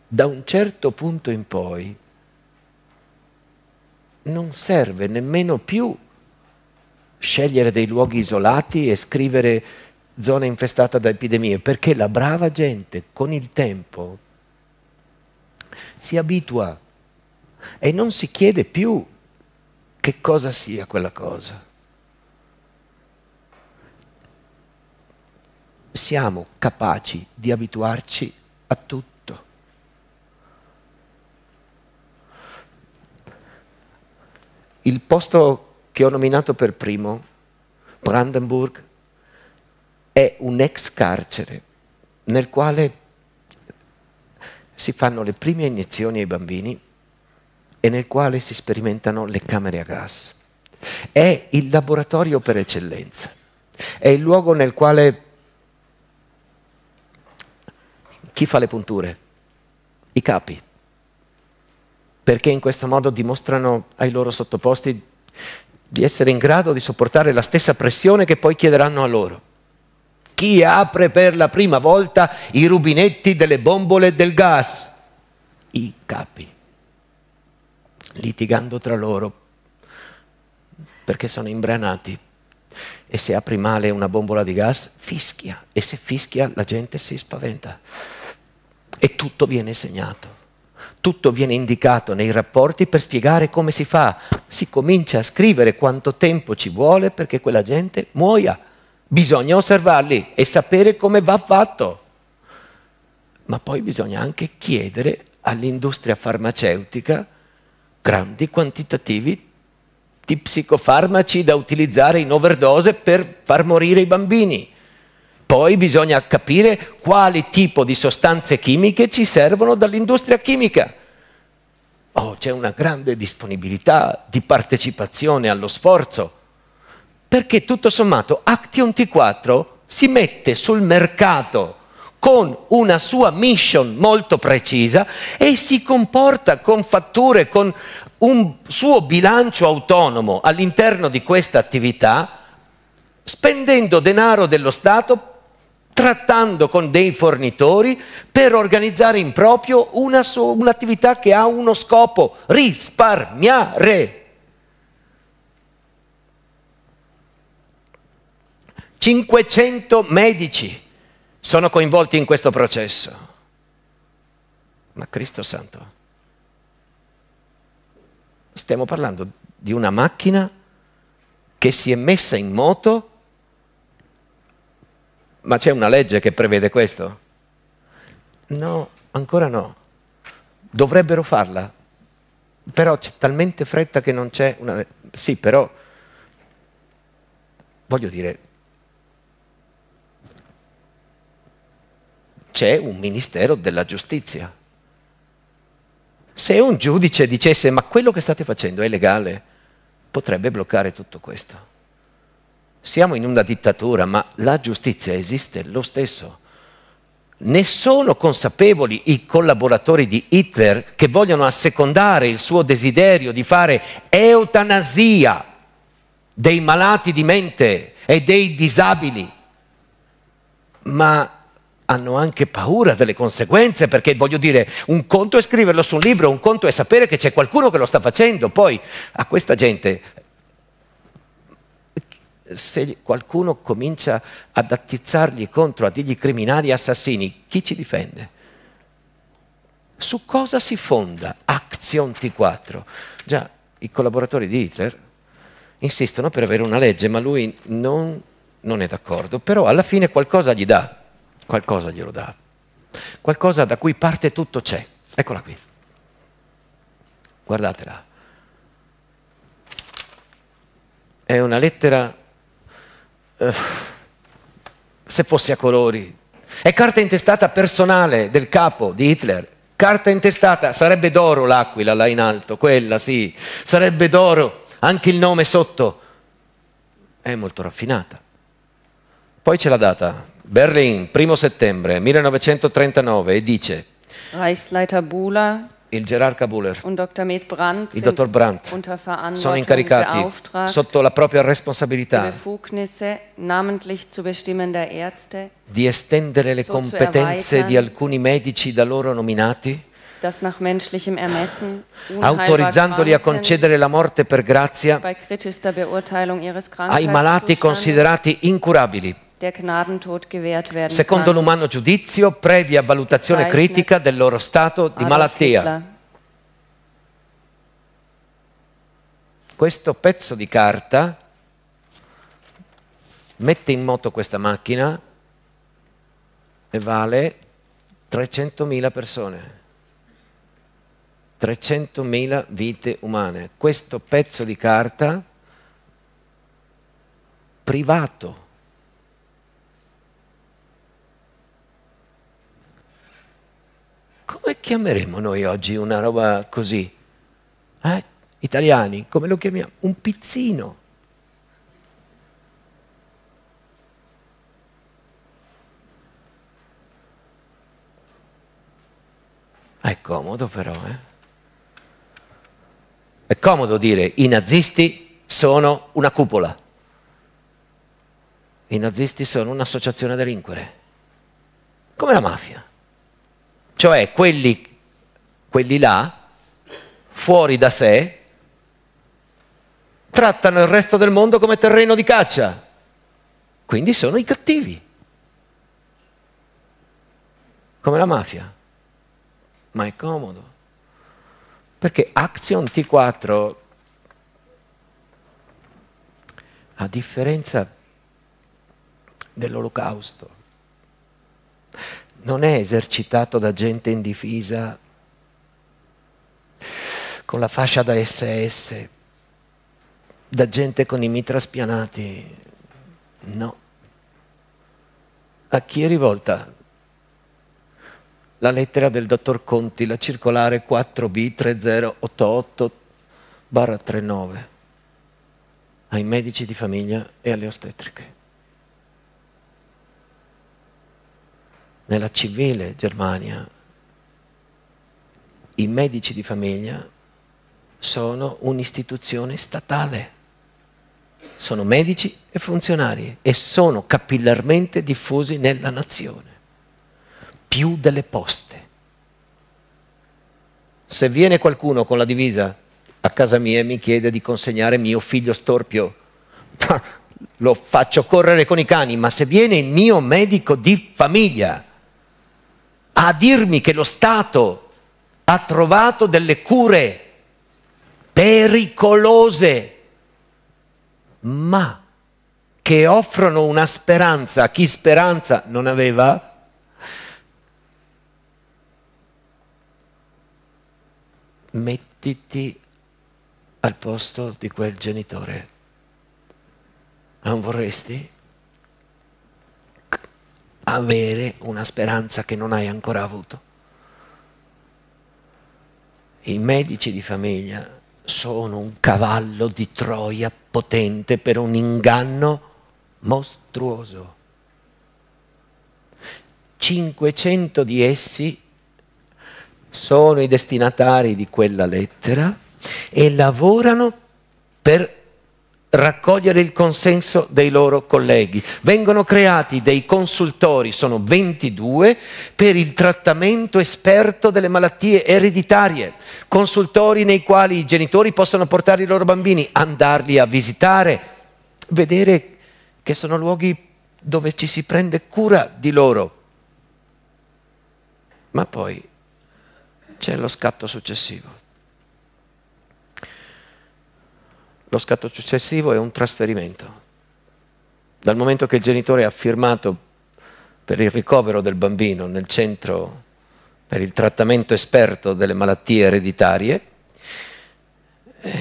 Da un certo punto in poi non serve nemmeno più scegliere dei luoghi isolati e scrivere zone infestate da epidemie, perché la brava gente con il tempo si abitua e non si chiede più che cosa sia quella cosa. siamo capaci di abituarci a tutto. Il posto che ho nominato per primo, Brandenburg, è un ex carcere nel quale si fanno le prime iniezioni ai bambini e nel quale si sperimentano le camere a gas. È il laboratorio per eccellenza, è il luogo nel quale Chi fa le punture? I capi. Perché in questo modo dimostrano ai loro sottoposti di essere in grado di sopportare la stessa pressione che poi chiederanno a loro. Chi apre per la prima volta i rubinetti delle bombole del gas? I capi. Litigando tra loro perché sono imbranati. E se apri male una bombola di gas, fischia. E se fischia la gente si spaventa e tutto viene segnato. Tutto viene indicato nei rapporti per spiegare come si fa. Si comincia a scrivere quanto tempo ci vuole perché quella gente muoia. Bisogna osservarli e sapere come va fatto. Ma poi bisogna anche chiedere all'industria farmaceutica grandi quantitativi di psicofarmaci da utilizzare in overdose per far morire i bambini. Poi bisogna capire quale tipo di sostanze chimiche ci servono dall'industria chimica. Oh, c'è una grande disponibilità di partecipazione allo sforzo, perché tutto sommato Action T4 si mette sul mercato con una sua mission molto precisa e si comporta con fatture, con un suo bilancio autonomo all'interno di questa attività, spendendo denaro dello Stato trattando con dei fornitori per organizzare in proprio una so, un'attività che ha uno scopo, risparmiare. 500 medici sono coinvolti in questo processo. Ma Cristo Santo, stiamo parlando di una macchina che si è messa in moto ma c'è una legge che prevede questo? No, ancora no. Dovrebbero farla, però c'è talmente fretta che non c'è una... Sì, però, voglio dire, c'è un ministero della giustizia. Se un giudice dicesse ma quello che state facendo è legale, potrebbe bloccare tutto questo siamo in una dittatura, ma la giustizia esiste lo stesso. Ne sono consapevoli i collaboratori di Hitler che vogliono assecondare il suo desiderio di fare eutanasia dei malati di mente e dei disabili, ma hanno anche paura delle conseguenze perché voglio dire, un conto è scriverlo su un libro, un conto è sapere che c'è qualcuno che lo sta facendo, poi a questa gente se qualcuno comincia ad attizzargli contro, a dirgli criminali e assassini, chi ci difende? Su cosa si fonda Action T4? Già, i collaboratori di Hitler insistono per avere una legge, ma lui non, non è d'accordo. Però alla fine qualcosa gli dà, qualcosa glielo dà. Qualcosa da cui parte tutto c'è. Eccola qui. Guardatela. È una lettera se fosse a colori. È carta intestata personale del capo di Hitler. Carta intestata, sarebbe d'oro l'aquila là in alto, quella sì, sarebbe d'oro, anche il nome sotto. È molto raffinata. Poi c'è la data, Berlin, primo settembre 1939, e dice... Reichsleiter Bula il gerarca Buller, il dottor Brandt, sono incaricati sotto la propria responsabilità di estendere le competenze di alcuni medici da loro nominati autorizzandoli a concedere la morte per grazia ai malati considerati incurabili Secondo l'umano giudizio, previa valutazione critica del loro stato di malattia. Questo pezzo di carta mette in moto questa macchina e vale 300.000 persone. 300.000 vite umane. Questo pezzo di carta privato Come chiameremo noi oggi una roba così? Eh? Italiani, come lo chiamiamo? Un pizzino. È comodo però, eh? È comodo dire i nazisti sono una cupola. I nazisti sono un'associazione a delinquere, come la mafia cioè quelli, quelli là, fuori da sé, trattano il resto del mondo come terreno di caccia. Quindi sono i cattivi, come la mafia. Ma è comodo. Perché Action T4, a differenza dell'olocausto, non è esercitato da gente in con la fascia da SS, da gente con i mitra spianati. No. A chi è rivolta la lettera del dottor Conti, la circolare 4B3088-39, ai medici di famiglia e alle ostetriche. nella civile Germania i medici di famiglia sono un'istituzione statale, sono medici e funzionari e sono capillarmente diffusi nella nazione, più delle poste. Se viene qualcuno con la divisa a casa mia e mi chiede di consegnare mio figlio storpio, lo faccio correre con i cani, ma se viene il mio medico di famiglia a dirmi che lo Stato ha trovato delle cure pericolose, ma che offrono una speranza a chi speranza non aveva, mettiti al posto di quel genitore. Non vorresti? avere una speranza che non hai ancora avuto. I medici di famiglia sono un cavallo di Troia potente per un inganno mostruoso. 500 di essi sono i destinatari di quella lettera e lavorano per raccogliere il consenso dei loro colleghi. Vengono creati dei consultori, sono 22, per il trattamento esperto delle malattie ereditarie, consultori nei quali i genitori possono portare i loro bambini, andarli a visitare, vedere che sono luoghi dove ci si prende cura di loro. Ma poi c'è lo scatto successivo. lo scatto successivo è un trasferimento. Dal momento che il genitore ha firmato per il ricovero del bambino nel centro per il trattamento esperto delle malattie ereditarie, eh,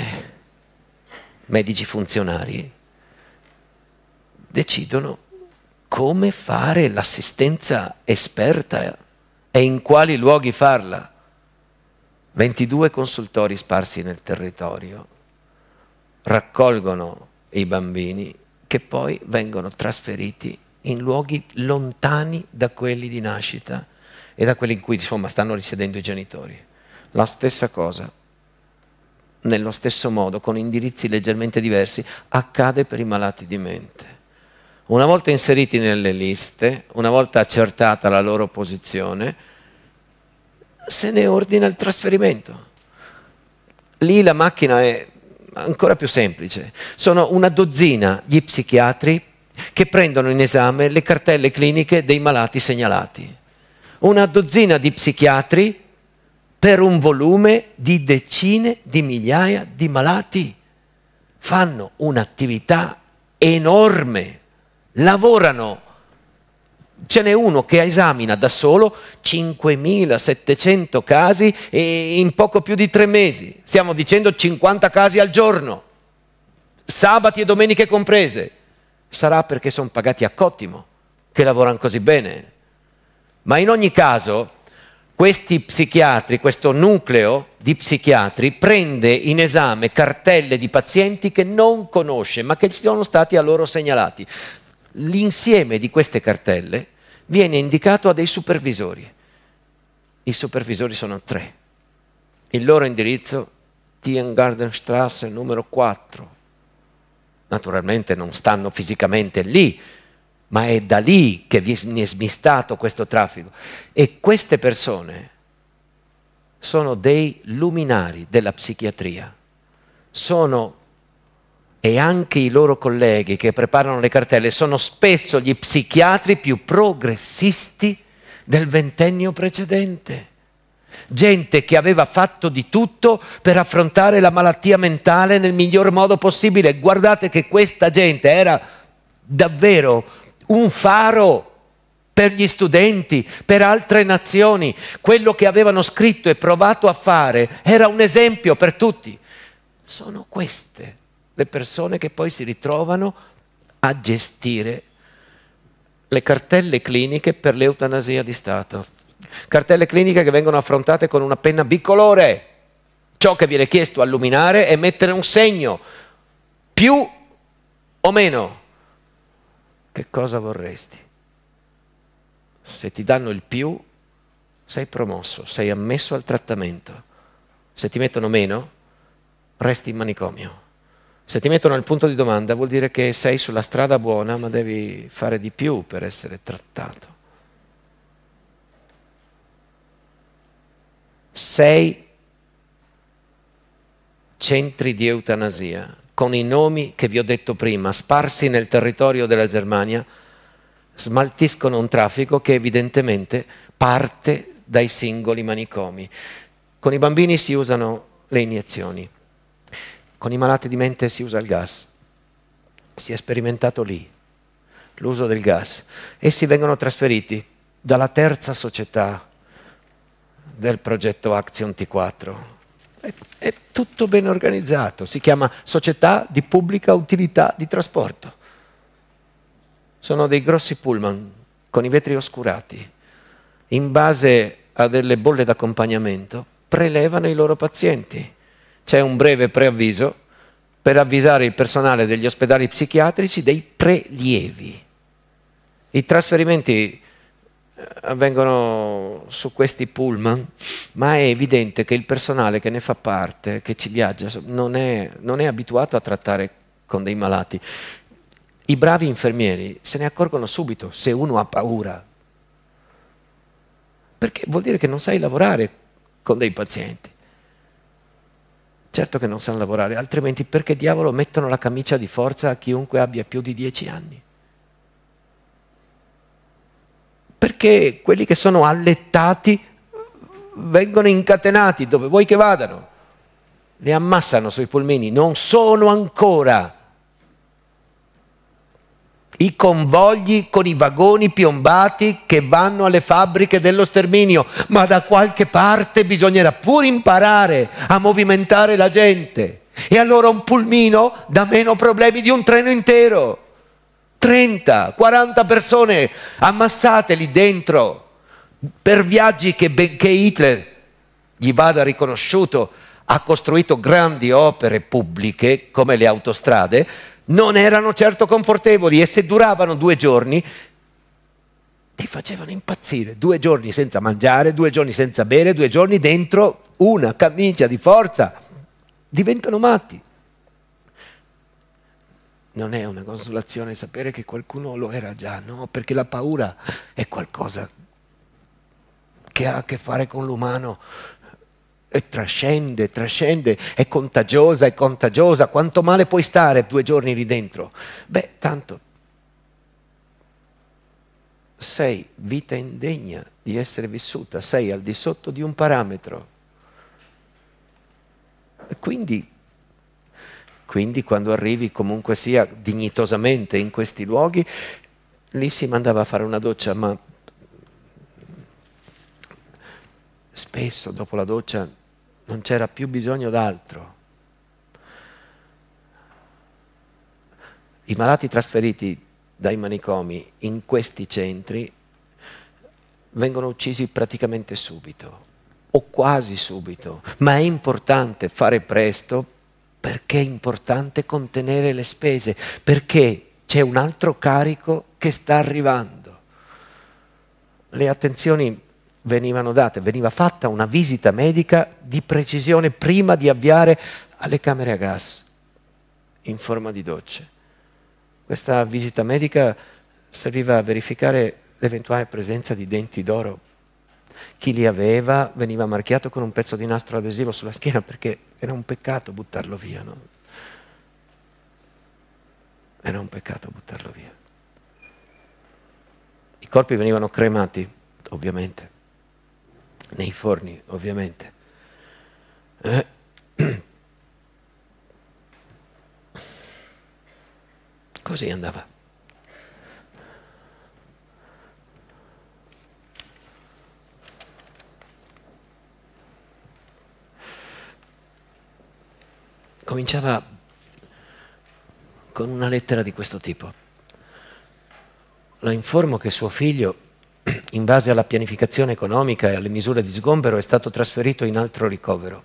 medici funzionari decidono come fare l'assistenza esperta e in quali luoghi farla. 22 consultori sparsi nel territorio, raccolgono i bambini che poi vengono trasferiti in luoghi lontani da quelli di nascita e da quelli in cui insomma, stanno risiedendo i genitori. La stessa cosa, nello stesso modo, con indirizzi leggermente diversi, accade per i malati di mente. Una volta inseriti nelle liste, una volta accertata la loro posizione, se ne ordina il trasferimento. Lì la macchina è ancora più semplice. Sono una dozzina di psichiatri che prendono in esame le cartelle cliniche dei malati segnalati. Una dozzina di psichiatri per un volume di decine di migliaia di malati. Fanno un'attività enorme, lavorano Ce n'è uno che esamina da solo 5.700 casi in poco più di tre mesi. Stiamo dicendo 50 casi al giorno, sabati e domeniche comprese. Sarà perché sono pagati a cottimo che lavorano così bene. Ma in ogni caso, questi psichiatri, questo nucleo di psichiatri prende in esame cartelle di pazienti che non conosce ma che sono stati a loro segnalati l'insieme di queste cartelle viene indicato a dei supervisori. I supervisori sono tre. Il loro indirizzo Tiengartenstrasse numero 4. Naturalmente non stanno fisicamente lì, ma è da lì che viene smistato questo traffico. E queste persone sono dei luminari della psichiatria, sono e anche i loro colleghi che preparano le cartelle sono spesso gli psichiatri più progressisti del ventennio precedente. Gente che aveva fatto di tutto per affrontare la malattia mentale nel miglior modo possibile. Guardate che questa gente era davvero un faro per gli studenti, per altre nazioni. Quello che avevano scritto e provato a fare era un esempio per tutti. Sono queste le persone che poi si ritrovano a gestire le cartelle cliniche per l'eutanasia di Stato. Cartelle cliniche che vengono affrontate con una penna bicolore. Ciò che viene chiesto a luminare è mettere un segno, più o meno. Che cosa vorresti? Se ti danno il più, sei promosso, sei ammesso al trattamento. Se ti mettono meno, resti in manicomio. Se ti mettono al punto di domanda vuol dire che sei sulla strada buona ma devi fare di più per essere trattato. Sei centri di eutanasia con i nomi che vi ho detto prima, sparsi nel territorio della Germania, smaltiscono un traffico che evidentemente parte dai singoli manicomi. Con i bambini si usano le iniezioni, con i malati di mente si usa il gas, si è sperimentato lì l'uso del gas. Essi vengono trasferiti dalla terza società del progetto Action T4. È, è tutto ben organizzato, si chiama società di pubblica utilità di trasporto. Sono dei grossi pullman con i vetri oscurati, in base a delle bolle d'accompagnamento, prelevano i loro pazienti c'è un breve preavviso per avvisare il personale degli ospedali psichiatrici dei prelievi. I trasferimenti eh, avvengono su questi pullman, ma è evidente che il personale che ne fa parte, che ci viaggia, non è, non è abituato a trattare con dei malati. I bravi infermieri se ne accorgono subito se uno ha paura, perché vuol dire che non sai lavorare con dei pazienti. Certo che non sanno lavorare, altrimenti perché diavolo mettono la camicia di forza a chiunque abbia più di dieci anni? Perché quelli che sono allettati vengono incatenati dove vuoi che vadano, li ammassano sui polmini, non sono ancora i convogli con i vagoni piombati che vanno alle fabbriche dello sterminio, ma da qualche parte bisognerà pur imparare a movimentare la gente. E allora un pulmino dà meno problemi di un treno intero. 30, 40 persone ammassate lì dentro per viaggi che benché Hitler gli vada riconosciuto, ha costruito grandi opere pubbliche come le autostrade, non erano certo confortevoli e se duravano due giorni ti facevano impazzire. Due giorni senza mangiare, due giorni senza bere, due giorni dentro una camicia di forza. Diventano matti. Non è una consolazione sapere che qualcuno lo era già, no? Perché la paura è qualcosa che ha a che fare con l'umano e trascende, trascende, è contagiosa, è contagiosa, quanto male puoi stare due giorni lì dentro? Beh, tanto sei vita indegna di essere vissuta, sei al di sotto di un parametro. quindi, quindi quando arrivi comunque sia dignitosamente in questi luoghi, lì si mandava a fare una doccia, ma spesso dopo la doccia non c'era più bisogno d'altro. I malati trasferiti dai manicomi in questi centri vengono uccisi praticamente subito o quasi subito, ma è importante fare presto perché è importante contenere le spese, perché c'è un altro carico che sta arrivando. Le attenzioni venivano date, veniva fatta una visita medica di precisione prima di avviare alle camere a gas in forma di docce. Questa visita medica serviva a verificare l'eventuale presenza di denti d'oro. Chi li aveva veniva marchiato con un pezzo di nastro adesivo sulla schiena perché era un peccato buttarlo via. No? Era un peccato buttarlo via. I corpi venivano cremati, ovviamente nei forni ovviamente. Eh? Così andava. Cominciava con una lettera di questo tipo. La informo che suo figlio in base alla pianificazione economica e alle misure di sgombero, è stato trasferito in altro ricovero.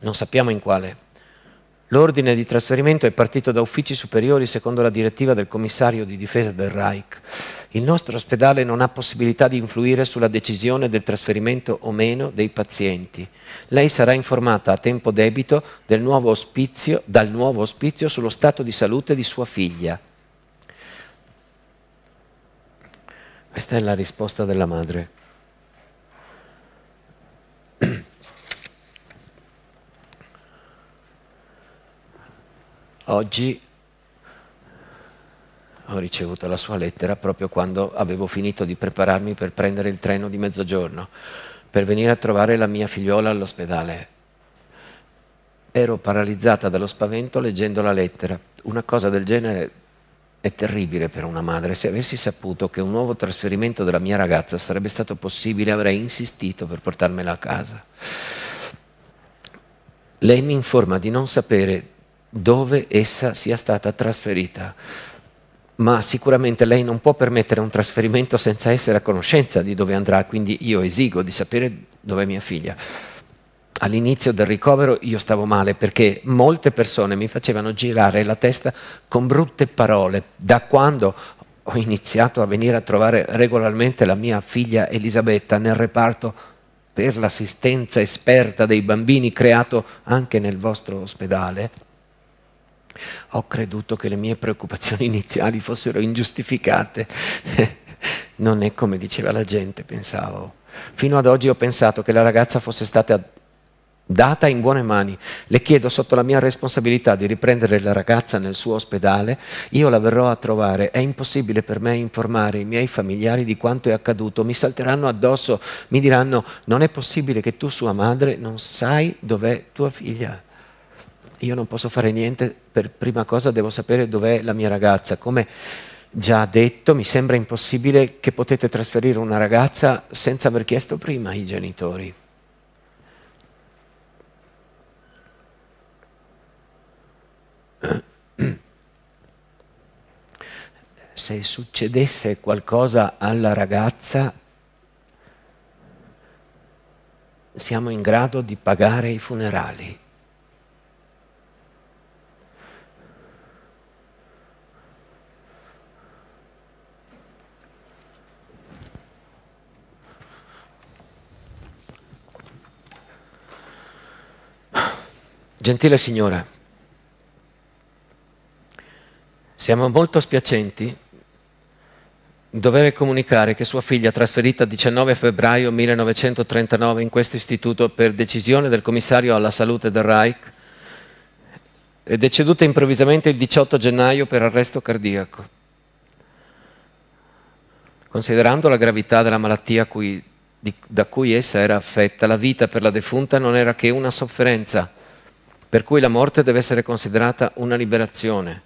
Non sappiamo in quale. L'ordine di trasferimento è partito da uffici superiori secondo la direttiva del commissario di difesa del Reich. Il nostro ospedale non ha possibilità di influire sulla decisione del trasferimento o meno dei pazienti. Lei sarà informata a tempo debito nuovo ospizio, dal nuovo ospizio sullo stato di salute di sua figlia. Questa è la risposta della madre. Oggi ho ricevuto la sua lettera proprio quando avevo finito di prepararmi per prendere il treno di mezzogiorno, per venire a trovare la mia figliola all'ospedale. Ero paralizzata dallo spavento leggendo la lettera. Una cosa del genere è terribile per una madre. Se avessi saputo che un nuovo trasferimento della mia ragazza sarebbe stato possibile, avrei insistito per portarmela a casa. Lei mi informa di non sapere dove essa sia stata trasferita, ma sicuramente lei non può permettere un trasferimento senza essere a conoscenza di dove andrà, quindi io esigo di sapere dove è mia figlia all'inizio del ricovero io stavo male perché molte persone mi facevano girare la testa con brutte parole da quando ho iniziato a venire a trovare regolarmente la mia figlia Elisabetta nel reparto per l'assistenza esperta dei bambini creato anche nel vostro ospedale, ho creduto che le mie preoccupazioni iniziali fossero ingiustificate. non è come diceva la gente, pensavo. Fino ad oggi ho pensato che la ragazza fosse stata data in buone mani. Le chiedo sotto la mia responsabilità di riprendere la ragazza nel suo ospedale, io la verrò a trovare, è impossibile per me informare i miei familiari di quanto è accaduto, mi salteranno addosso, mi diranno non è possibile che tu sua madre non sai dov'è tua figlia. Io non posso fare niente, per prima cosa devo sapere dov'è la mia ragazza, come già detto, mi sembra impossibile che potete trasferire una ragazza senza aver chiesto prima ai genitori. Se succedesse qualcosa alla ragazza, siamo in grado di pagare i funerali. Gentile signora, Siamo molto spiacenti dover comunicare che sua figlia, trasferita il 19 febbraio 1939 in questo istituto per decisione del commissario alla salute del Reich, è deceduta improvvisamente il 18 gennaio per arresto cardiaco. Considerando la gravità della malattia cui, di, da cui essa era affetta, la vita per la defunta non era che una sofferenza, per cui la morte deve essere considerata una liberazione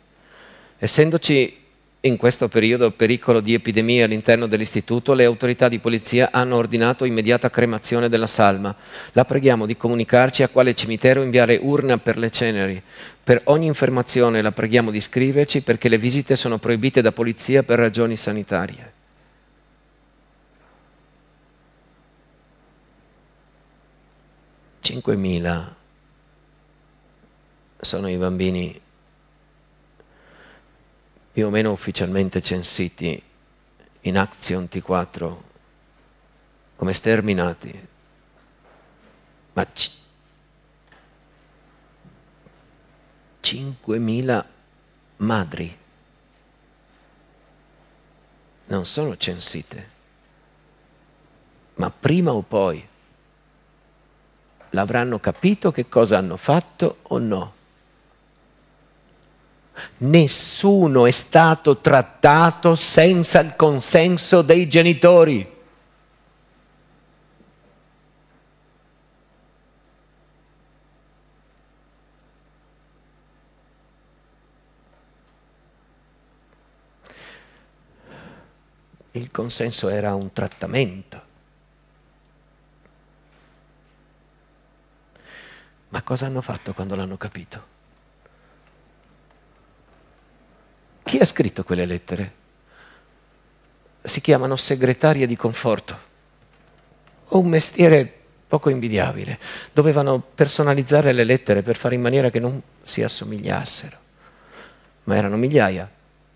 Essendoci in questo periodo pericolo di epidemia all'interno dell'istituto, le autorità di polizia hanno ordinato immediata cremazione della salma. La preghiamo di comunicarci a quale cimitero inviare urna per le ceneri. Per ogni informazione la preghiamo di scriverci perché le visite sono proibite da polizia per ragioni sanitarie. Cinquemila sono i bambini più o meno ufficialmente censiti in Action T4 come sterminati. Ma 5.000 madri non sono censite, ma prima o poi l'avranno capito che cosa hanno fatto o no nessuno è stato trattato senza il consenso dei genitori. Il consenso era un trattamento. Ma cosa hanno fatto quando l'hanno capito? Chi ha scritto quelle lettere? Si chiamano segretarie di conforto. O un mestiere poco invidiabile. Dovevano personalizzare le lettere per fare in maniera che non si assomigliassero. Ma erano migliaia,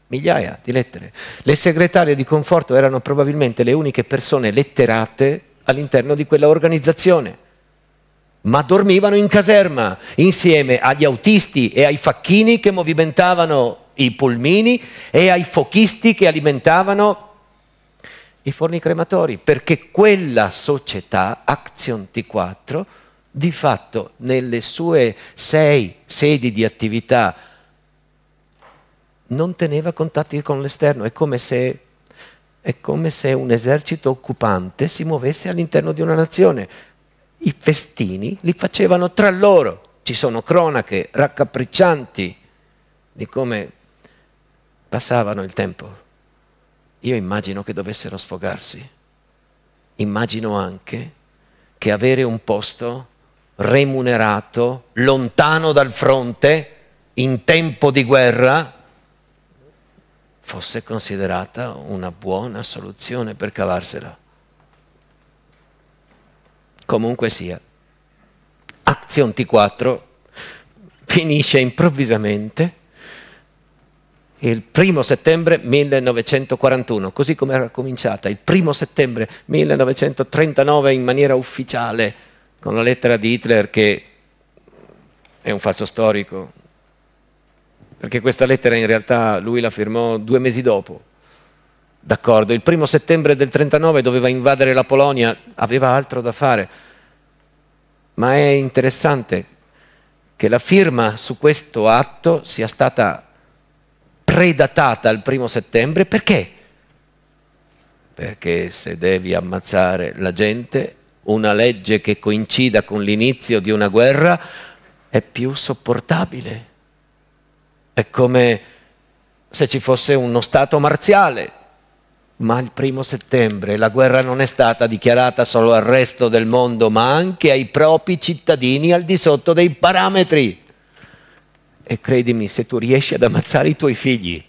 migliaia di lettere. Le segretarie di conforto erano probabilmente le uniche persone letterate all'interno di quella organizzazione. Ma dormivano in caserma insieme agli autisti e ai facchini che movimentavano i pulmini e ai fochisti che alimentavano i forni crematori, perché quella società, Action T4, di fatto nelle sue sei sedi di attività non teneva contatti con l'esterno, è come se è come se un esercito occupante si muovesse all'interno di una nazione. I festini li facevano tra loro. Ci sono cronache raccapriccianti di come Passavano il tempo. Io immagino che dovessero sfogarsi. Immagino anche che avere un posto remunerato, lontano dal fronte, in tempo di guerra, fosse considerata una buona soluzione per cavarsela. Comunque sia, Action T4 finisce improvvisamente il primo settembre 1941, così come era cominciata, il primo settembre 1939 in maniera ufficiale, con la lettera di Hitler che è un falso storico, perché questa lettera in realtà lui la firmò due mesi dopo. D'accordo, il primo settembre del 1939 doveva invadere la Polonia, aveva altro da fare, ma è interessante che la firma su questo atto sia stata predatata al primo settembre, perché? Perché se devi ammazzare la gente, una legge che coincida con l'inizio di una guerra è più sopportabile. È come se ci fosse uno Stato marziale. Ma il primo settembre la guerra non è stata dichiarata solo al resto del mondo, ma anche ai propri cittadini al di sotto dei parametri e credimi, se tu riesci ad ammazzare i tuoi figli,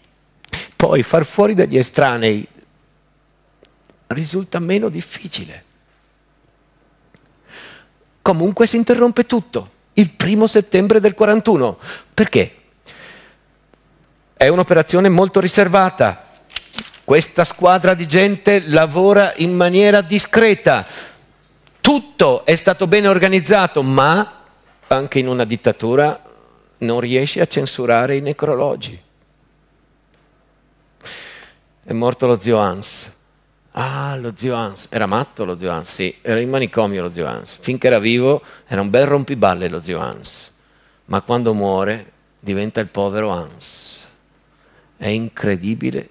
poi far fuori dagli estranei risulta meno difficile. Comunque si interrompe tutto, il primo settembre del 41. Perché? È un'operazione molto riservata. Questa squadra di gente lavora in maniera discreta. Tutto è stato bene organizzato, ma anche in una dittatura non riesce a censurare i necrologi. È morto lo zio Hans. Ah, lo zio Hans. Era matto lo zio Hans, sì. Era in manicomio lo zio Hans. Finché era vivo era un bel rompiballe lo zio Hans. Ma quando muore diventa il povero Hans. È incredibile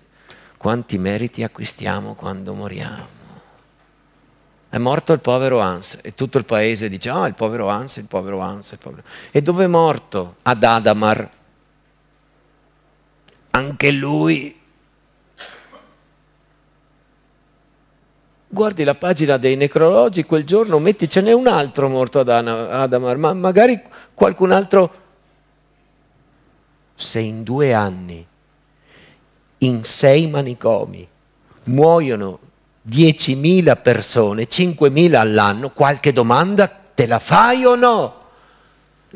quanti meriti acquistiamo quando moriamo. È morto il povero Hans e tutto il paese dice, ah, oh, il povero Hans, il povero Hans, il povero... E dove è morto? Ad Adamar. Anche lui. Guardi la pagina dei necrologi, quel giorno metti ce n'è un altro morto ad Adamar, ma magari qualcun altro... Se in due anni, in sei manicomi, muoiono 10.000 persone, 5.000 all'anno, qualche domanda te la fai o no?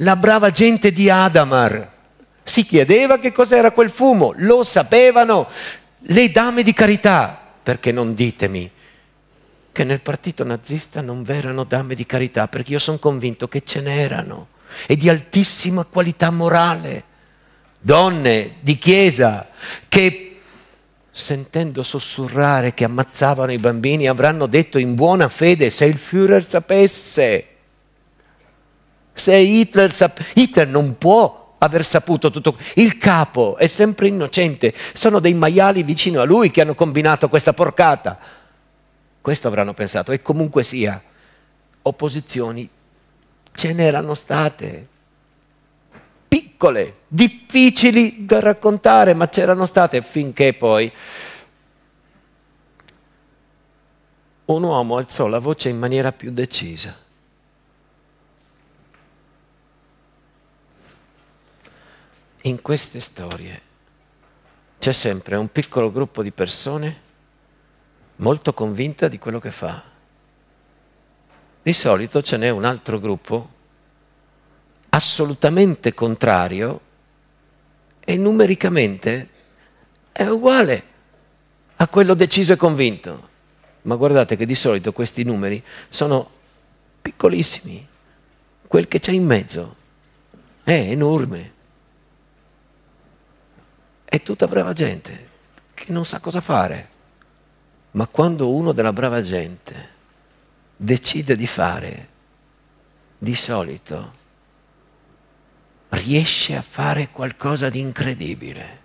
La brava gente di Adamar si chiedeva che cos'era quel fumo, lo sapevano le dame di carità, perché non ditemi che nel partito nazista non v'erano dame di carità, perché io sono convinto che ce n'erano e di altissima qualità morale, donne di chiesa che sentendo sussurrare che ammazzavano i bambini, avranno detto in buona fede se il Führer sapesse. Se Hitler sapesse, Hitler non può aver saputo tutto. Il capo è sempre innocente, sono dei maiali vicino a lui che hanno combinato questa porcata. Questo avranno pensato e comunque sia, opposizioni ce n'erano state piccole, difficili da raccontare, ma c'erano state finché poi un uomo alzò la voce in maniera più decisa. In queste storie c'è sempre un piccolo gruppo di persone molto convinta di quello che fa. Di solito ce n'è un altro gruppo assolutamente contrario e numericamente è uguale a quello deciso e convinto. Ma guardate che di solito questi numeri sono piccolissimi. Quel che c'è in mezzo è enorme. È tutta brava gente che non sa cosa fare. Ma quando uno della brava gente decide di fare, di solito riesce a fare qualcosa di incredibile.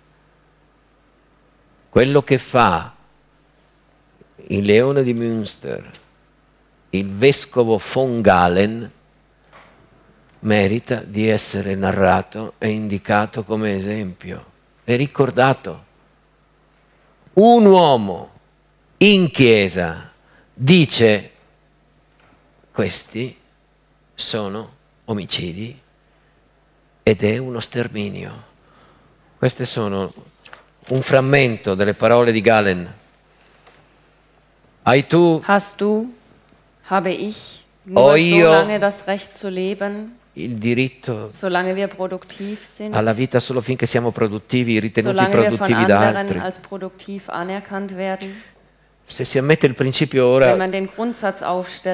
Quello che fa il leone di Münster, il vescovo von Galen, merita di essere narrato e indicato come esempio e ricordato. Un uomo in chiesa dice questi sono omicidi ed è uno sterminio. Queste sono un frammento delle parole di Galen. Hai tu, Hast du, habe ich, nur io, so lange das Recht zu leben, il diritto sind, alla vita solo finché siamo produttivi, ritenuti produttivi da altri. Se si ammette il principio ora,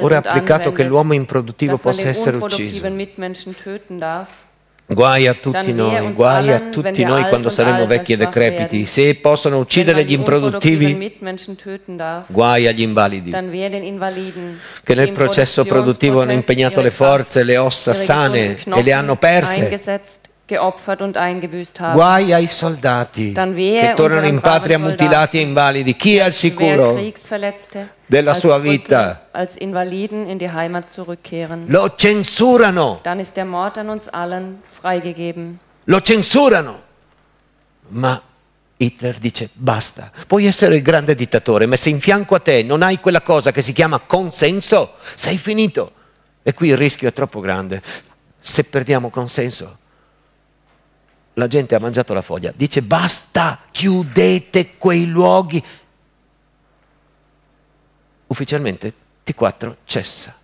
ora applicato che l'uomo improduttivo possa essere ucciso, Guai a tutti noi, guai a tutti noi quando saremo vecchi e decrepiti. Se possono uccidere gli improduttivi, guai agli invalidi, che nel processo produttivo hanno impegnato le forze, le ossa sane e le hanno perse. Guai ai soldati che tornano in patria mutilati e invalidi. Chi è al sicuro? della sua vita. In Lo censurano. Dann ist der Mord an uns allen freigegeben. Lo censurano. Ma Hitler dice basta, puoi essere il grande dittatore, ma se in fianco a te non hai quella cosa che si chiama consenso, sei finito. E qui il rischio è troppo grande. Se perdiamo consenso, la gente ha mangiato la foglia. Dice basta, chiudete quei luoghi, ufficialmente T4 cessa.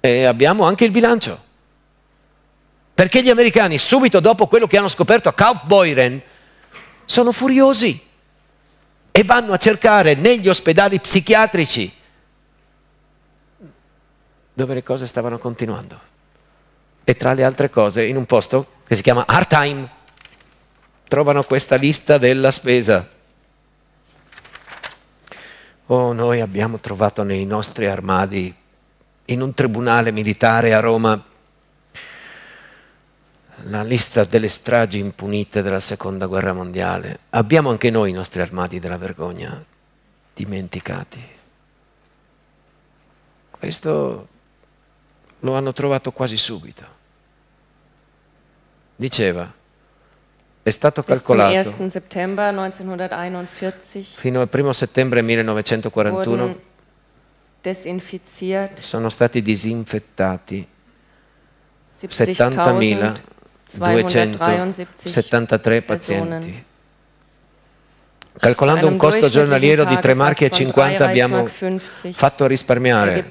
E abbiamo anche il bilancio. Perché gli americani, subito dopo quello che hanno scoperto a Kaufbeuren, sono furiosi e vanno a cercare negli ospedali psichiatrici dove le cose stavano continuando. E tra le altre cose, in un posto che si chiama Hard Time, trovano questa lista della spesa. Oh, noi abbiamo trovato nei nostri armadi, in un tribunale militare a Roma, la lista delle stragi impunite della seconda guerra mondiale. Abbiamo anche noi i nostri armadi della vergogna dimenticati. Questo lo hanno trovato quasi subito. Diceva, è stato calcolato fino al 1 settembre 1941 sono stati disinfettati 70.273 pazienti. Calcolando un costo giornaliero di 3 marchi e 50 abbiamo fatto risparmiare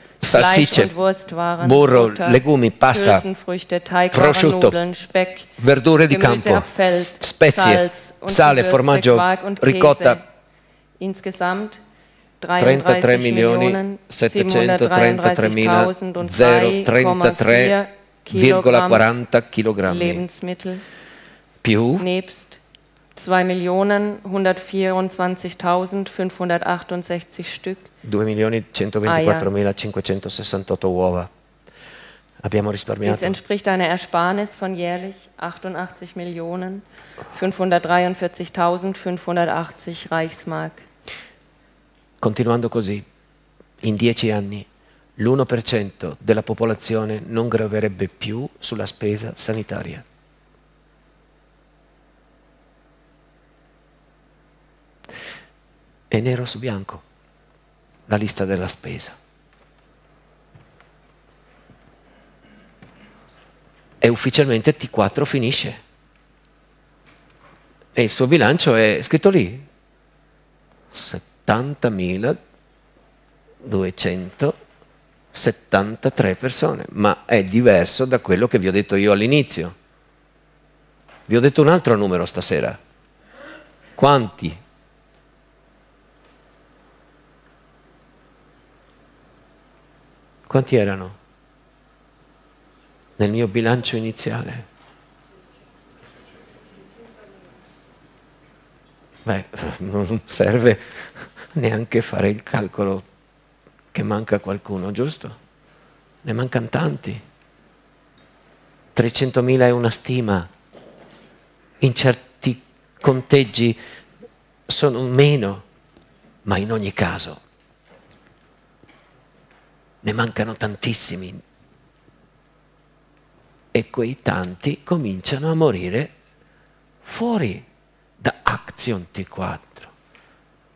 salsicce, burro, legumi, pasta, prosciutto, verdure di campo, spezie, sale, formaggio, ricotta. Insgesamt 33 milioni 733.033,40 kg più nebst 2 Millionen 124.568 Stück 2.124.568 uova. Abbiamo risparmiato. Questo entspricht einer Ersparnis von jährlich 88.543.580 Reichsmark. Continuando così, in dieci anni l'1% della popolazione non graverebbe più sulla spesa sanitaria. È nero su bianco la lista della spesa. E ufficialmente T4 finisce. E il suo bilancio è scritto lì. 70.273 persone, ma è diverso da quello che vi ho detto io all'inizio. Vi ho detto un altro numero stasera. Quanti Quanti erano? Nel mio bilancio iniziale. Beh, non serve neanche fare il calcolo che manca qualcuno, giusto? Ne mancano tanti. 300.000 è una stima. In certi conteggi sono meno, ma in ogni caso ne mancano tantissimi. E quei tanti cominciano a morire fuori da Action T4.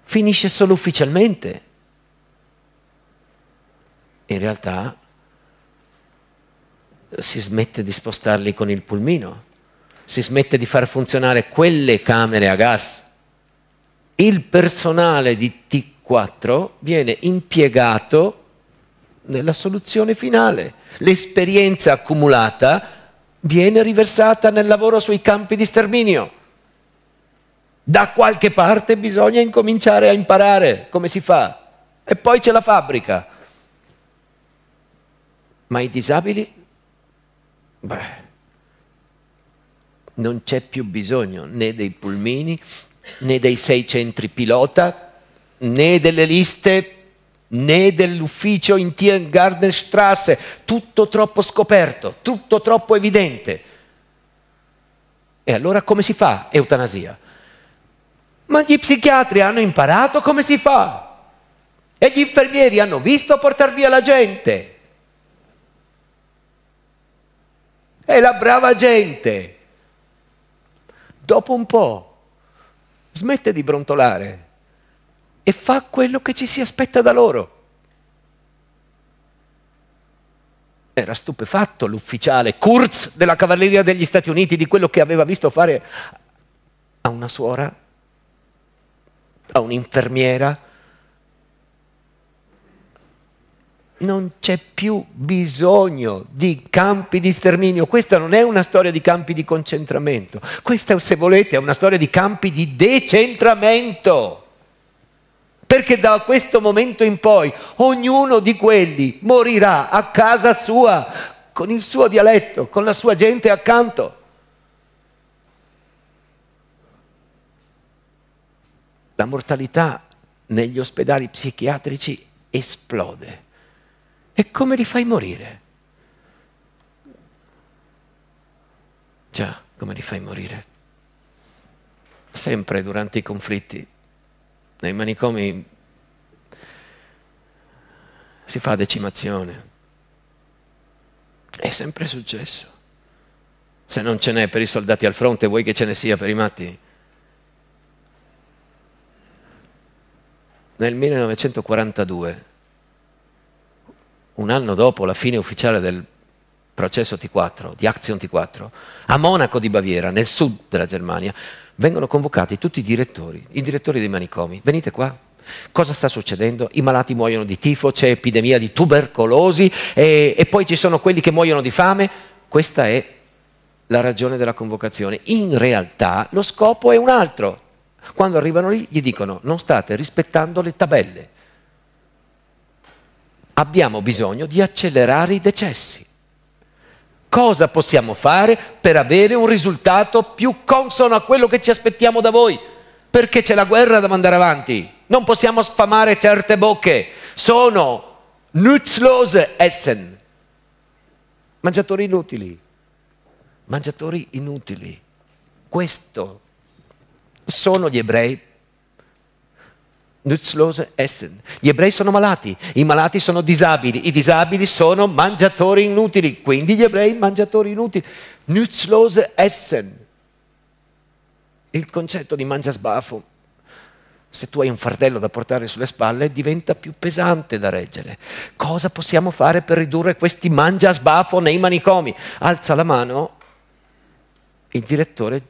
Finisce solo ufficialmente. In realtà si smette di spostarli con il pulmino, si smette di far funzionare quelle camere a gas. Il personale di T4 viene impiegato nella soluzione finale. L'esperienza accumulata viene riversata nel lavoro sui campi di sterminio. Da qualche parte bisogna incominciare a imparare come si fa. E poi c'è la fabbrica. Ma i disabili? Beh, non c'è più bisogno né dei pulmini, né dei sei centri pilota, né delle liste né dell'ufficio in Tiergartenstrasse, tutto troppo scoperto, tutto troppo evidente. E allora come si fa eutanasia? Ma gli psichiatri hanno imparato come si fa e gli infermieri hanno visto portare via la gente. E la brava gente, dopo un po', smette di brontolare e fa quello che ci si aspetta da loro. Era stupefatto l'ufficiale Kurz della Cavalleria degli Stati Uniti di quello che aveva visto fare a una suora, a un'infermiera. Non c'è più bisogno di campi di sterminio, questa non è una storia di campi di concentramento, questa se volete è una storia di campi di decentramento perché da questo momento in poi ognuno di quelli morirà a casa sua, con il suo dialetto, con la sua gente accanto. La mortalità negli ospedali psichiatrici esplode. E come li fai morire? Già, come li fai morire? Sempre durante i conflitti nei manicomi si fa decimazione. È sempre successo. Se non ce n'è per i soldati al fronte, vuoi che ce ne sia per i matti? Nel 1942, un anno dopo la fine ufficiale del processo T4, di Action T4, a Monaco di Baviera, nel sud della Germania, vengono convocati tutti i direttori, i direttori dei manicomi, venite qua. Cosa sta succedendo? I malati muoiono di tifo, c'è epidemia di tubercolosi e, e poi ci sono quelli che muoiono di fame. Questa è la ragione della convocazione. In realtà lo scopo è un altro. Quando arrivano lì gli dicono non state rispettando le tabelle. Abbiamo bisogno di accelerare i decessi cosa possiamo fare per avere un risultato più consono a quello che ci aspettiamo da voi. Perché c'è la guerra da mandare avanti. Non possiamo sfamare certe bocche. Sono nutzlose Essen. Mangiatori inutili. Mangiatori inutili. Questo sono gli ebrei nutzlose Essen. Gli ebrei sono malati, i malati sono disabili, i disabili sono mangiatori inutili, quindi gli ebrei mangiatori inutili. Nutzlose Essen. Il concetto di mangia sbafo, se tu hai un fardello da portare sulle spalle, diventa più pesante da reggere. Cosa possiamo fare per ridurre questi mangia sbafo nei manicomi? Alza la mano il direttore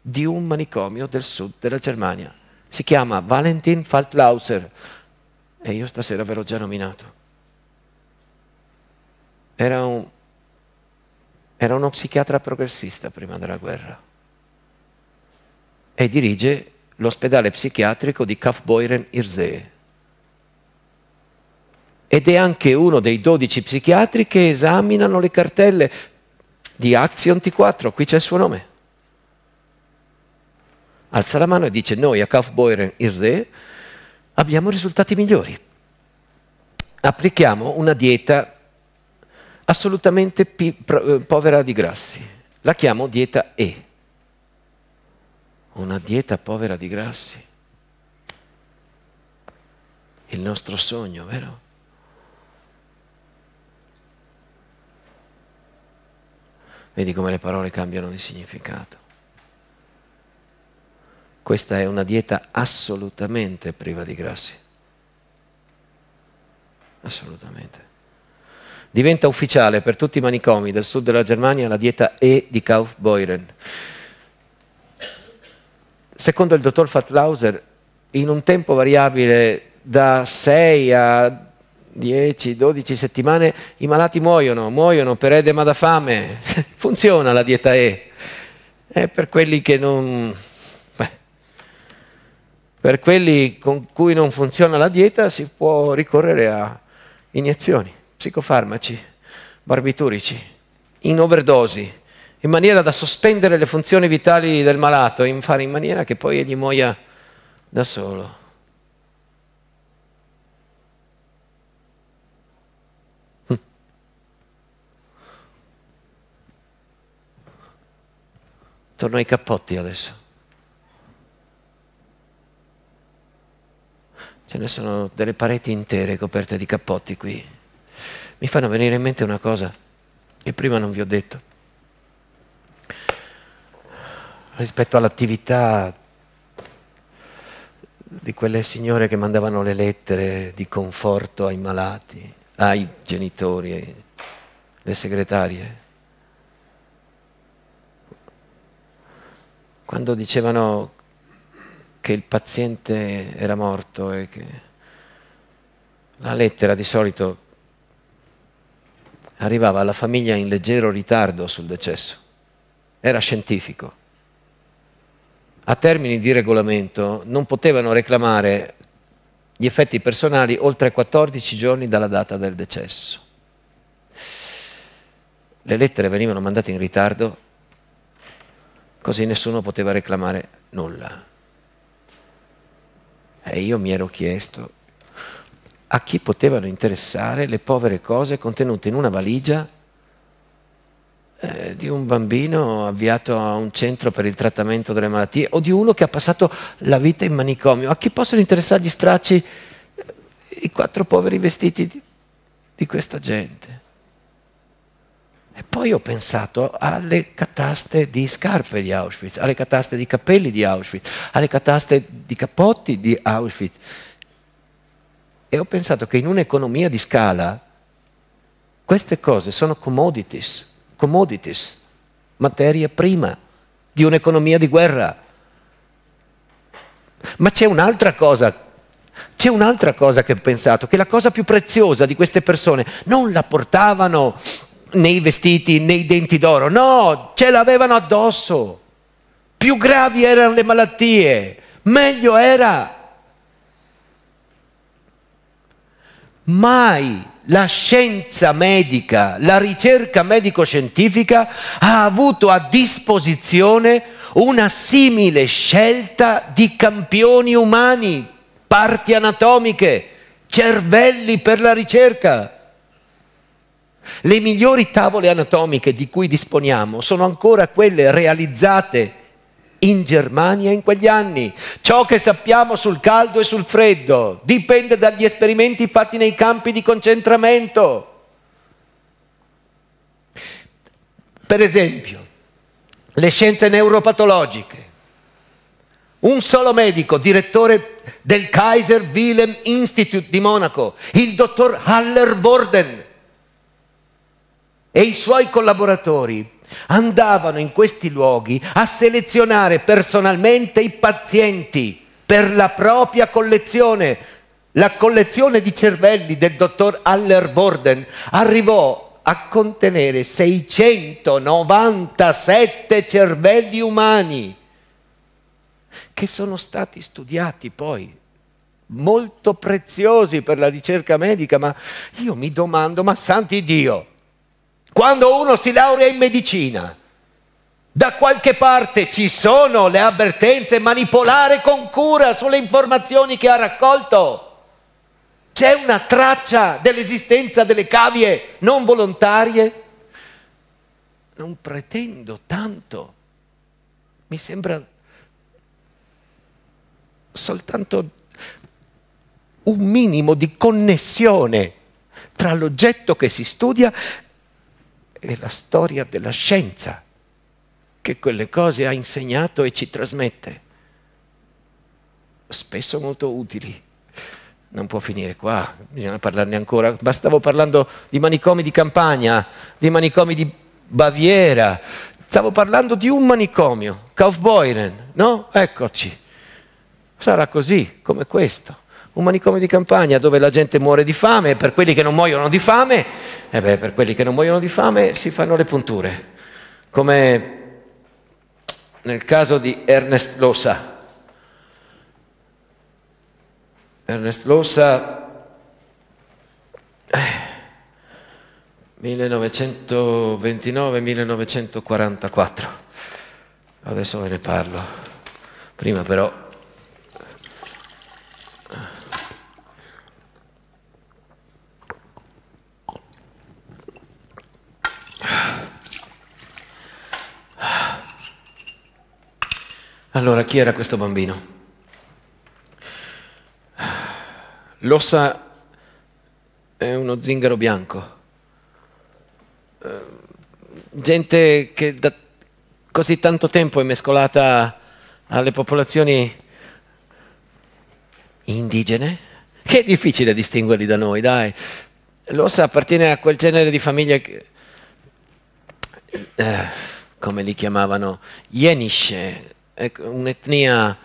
di un manicomio del sud della Germania. Si chiama Valentin Faltlauser e io stasera ve l'ho già nominato. Era, un, era uno psichiatra progressista prima della guerra e dirige l'ospedale psichiatrico di Kaufbeuren-Irsee. Ed è anche uno dei dodici psichiatri che esaminano le cartelle di Action T4, qui c'è il suo nome alza la mano e dice noi a Kaufbeuren Irse abbiamo risultati migliori. Applichiamo una dieta assolutamente eh, povera di grassi. La chiamo dieta E. Una dieta povera di grassi. Il nostro sogno, vero? Vedi come le parole cambiano di significato. Questa è una dieta assolutamente priva di grassi. Assolutamente. Diventa ufficiale per tutti i manicomi del sud della Germania la dieta E di Kaufbeuren. Secondo il dottor Fatlauser, in un tempo variabile da 6 a 10, 12 settimane i malati muoiono, muoiono per edema da fame. Funziona la dieta E. È per quelli che non per quelli con cui non funziona la dieta si può ricorrere a iniezioni, psicofarmaci, barbiturici, in overdosi, in maniera da sospendere le funzioni vitali del malato, e fare in maniera che poi egli muoia da solo. Hm. Torno ai cappotti adesso. ce ne sono delle pareti intere coperte di cappotti qui, mi fanno venire in mente una cosa che prima non vi ho detto. Rispetto all'attività di quelle signore che mandavano le lettere di conforto ai malati, ai genitori, le segretarie. Quando dicevano che il paziente era morto e che la lettera di solito arrivava alla famiglia in leggero ritardo sul decesso. Era scientifico. A termini di regolamento non potevano reclamare gli effetti personali oltre 14 giorni dalla data del decesso. Le lettere venivano mandate in ritardo, così nessuno poteva reclamare nulla. E io mi ero chiesto a chi potevano interessare le povere cose contenute in una valigia eh, di un bambino avviato a un centro per il trattamento delle malattie o di uno che ha passato la vita in manicomio. A chi possono interessare gli stracci, i quattro poveri vestiti di, di questa gente? E poi ho pensato alle cataste di scarpe di Auschwitz, alle cataste di capelli di Auschwitz, alle cataste di capotti di Auschwitz. E ho pensato che in un'economia di scala queste cose sono commodities, commodities, materia prima di un'economia di guerra. Ma c'è un'altra cosa c'è un'altra cosa che ho pensato, che la cosa più preziosa di queste persone non la portavano nei vestiti, nei denti d'oro, no, ce l'avevano addosso. Più gravi erano le malattie, meglio era. Mai la scienza medica, la ricerca medico-scientifica ha avuto a disposizione una simile scelta di campioni umani, parti anatomiche, cervelli per la ricerca. Le migliori tavole anatomiche di cui disponiamo sono ancora quelle realizzate in Germania in quegli anni. Ciò che sappiamo sul caldo e sul freddo dipende dagli esperimenti fatti nei campi di concentramento. Per esempio, le scienze neuropatologiche. Un solo medico, direttore del Kaiser Wilhelm Institute di Monaco, il dottor Haller Borden, e i suoi collaboratori andavano in questi luoghi a selezionare personalmente i pazienti per la propria collezione. La collezione di cervelli del dottor Aller Borden arrivò a contenere 697 cervelli umani che sono stati studiati poi molto preziosi per la ricerca medica, ma io mi domando, ma santi Dio, quando uno si laurea in medicina, da qualche parte ci sono le avvertenze, manipolare con cura sulle informazioni che ha raccolto. C'è una traccia dell'esistenza delle cavie non volontarie? Non pretendo tanto. Mi sembra soltanto un minimo di connessione tra l'oggetto che si studia è la storia della scienza che quelle cose ha insegnato e ci trasmette, spesso molto utili. Non può finire qua, bisogna parlarne ancora. Ma stavo parlando di manicomi di campagna, di manicomi di Baviera, stavo parlando di un manicomio, Kaufbeuren, no? Eccoci. Sarà così, come questo un manicomio di campagna dove la gente muore di fame e per quelli che non muoiono di fame, e eh beh, per quelli che non muoiono di fame si fanno le punture, come nel caso di Ernest Lossa. Ernest Lossa, 1929-1944, eh, adesso ve ne parlo, prima però Allora, chi era questo bambino? L'ossa è uno zingaro bianco. Eh, gente che da così tanto tempo è mescolata alle popolazioni indigene, che è difficile distinguerli da noi, dai. L'ossa appartiene a quel genere di famiglia che, eh, come li chiamavano, Yenisce, un'etnia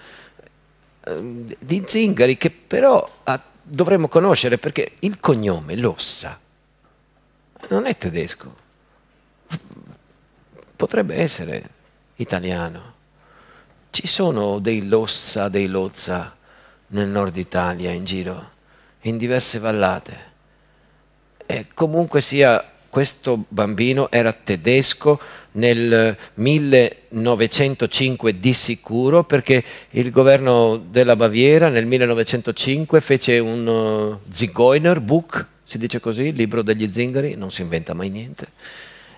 ehm, di zingari che però ah, dovremmo conoscere perché il cognome, l'ossa, non è tedesco, potrebbe essere italiano. Ci sono dei lossa, dei lozza nel nord Italia, in giro, in diverse vallate. E comunque sia, questo bambino era tedesco, nel 1905 di sicuro perché il governo della Baviera nel 1905 fece un eh, Zigeuner Book, si dice così, il libro degli zingari, non si inventa mai niente,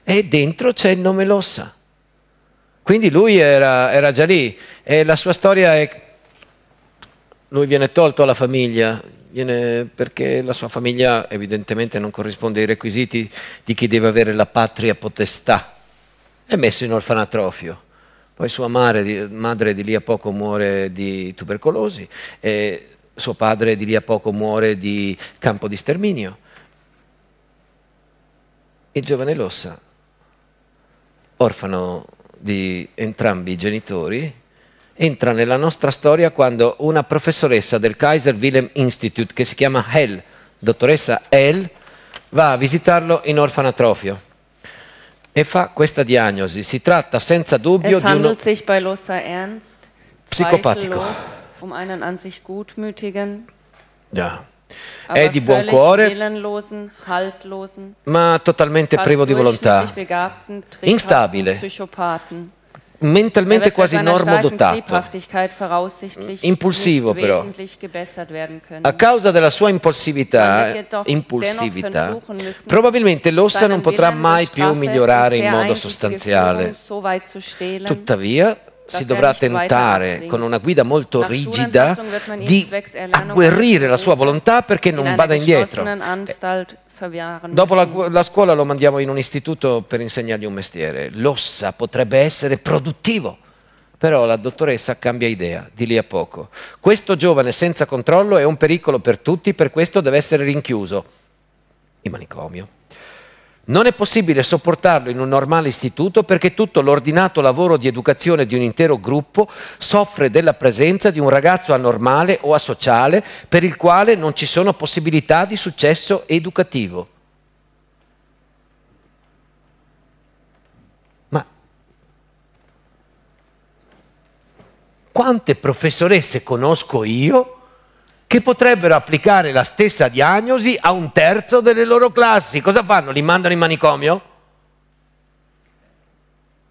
e dentro c'è il nome Lossa. Quindi lui era, era già lì e la sua storia è... Lui viene tolto alla famiglia, perché la sua famiglia evidentemente non corrisponde ai requisiti di chi deve avere la patria potestà è messo in orfanatrofio. Poi sua madre, madre, di lì a poco muore di tubercolosi, suo padre di lì a poco muore di campo di sterminio. Il giovane Lossa, orfano di entrambi i genitori, entra nella nostra storia quando una professoressa del Kaiser Wilhelm Institute, che si chiama Hell, dottoressa Hell, va a visitarlo in orfanatrofio e fa questa diagnosi. Si tratta senza dubbio es di uno sich bei Ernst psicopatico. Um einen an sich gutmütigen, yeah. È di buon cuore, ma totalmente privo di volontà, instabile, mentalmente quasi normodotato, impulsivo però. A causa della sua impulsività, impulsività probabilmente l'ossa non potrà mai più migliorare in modo sostanziale. Tuttavia, si er dovrà tentare con una guida molto rigida di agguerrire la sua volontà perché non vada indietro. Fabiano. Dopo la, la, scuola lo mandiamo in un istituto per insegnargli un mestiere. L'ossa potrebbe essere produttivo. Però la dottoressa cambia idea, di lì a poco. Questo giovane senza controllo è un pericolo per tutti, per questo deve essere rinchiuso. Il manicomio. Non è possibile sopportarlo in un normale istituto perché tutto l'ordinato lavoro di educazione di un intero gruppo soffre della presenza di un ragazzo anormale o asociale per il quale non ci sono possibilità di successo educativo. Ma quante professoresse conosco io? che potrebbero applicare la stessa diagnosi a un terzo delle loro classi. Cosa fanno? Li mandano in manicomio?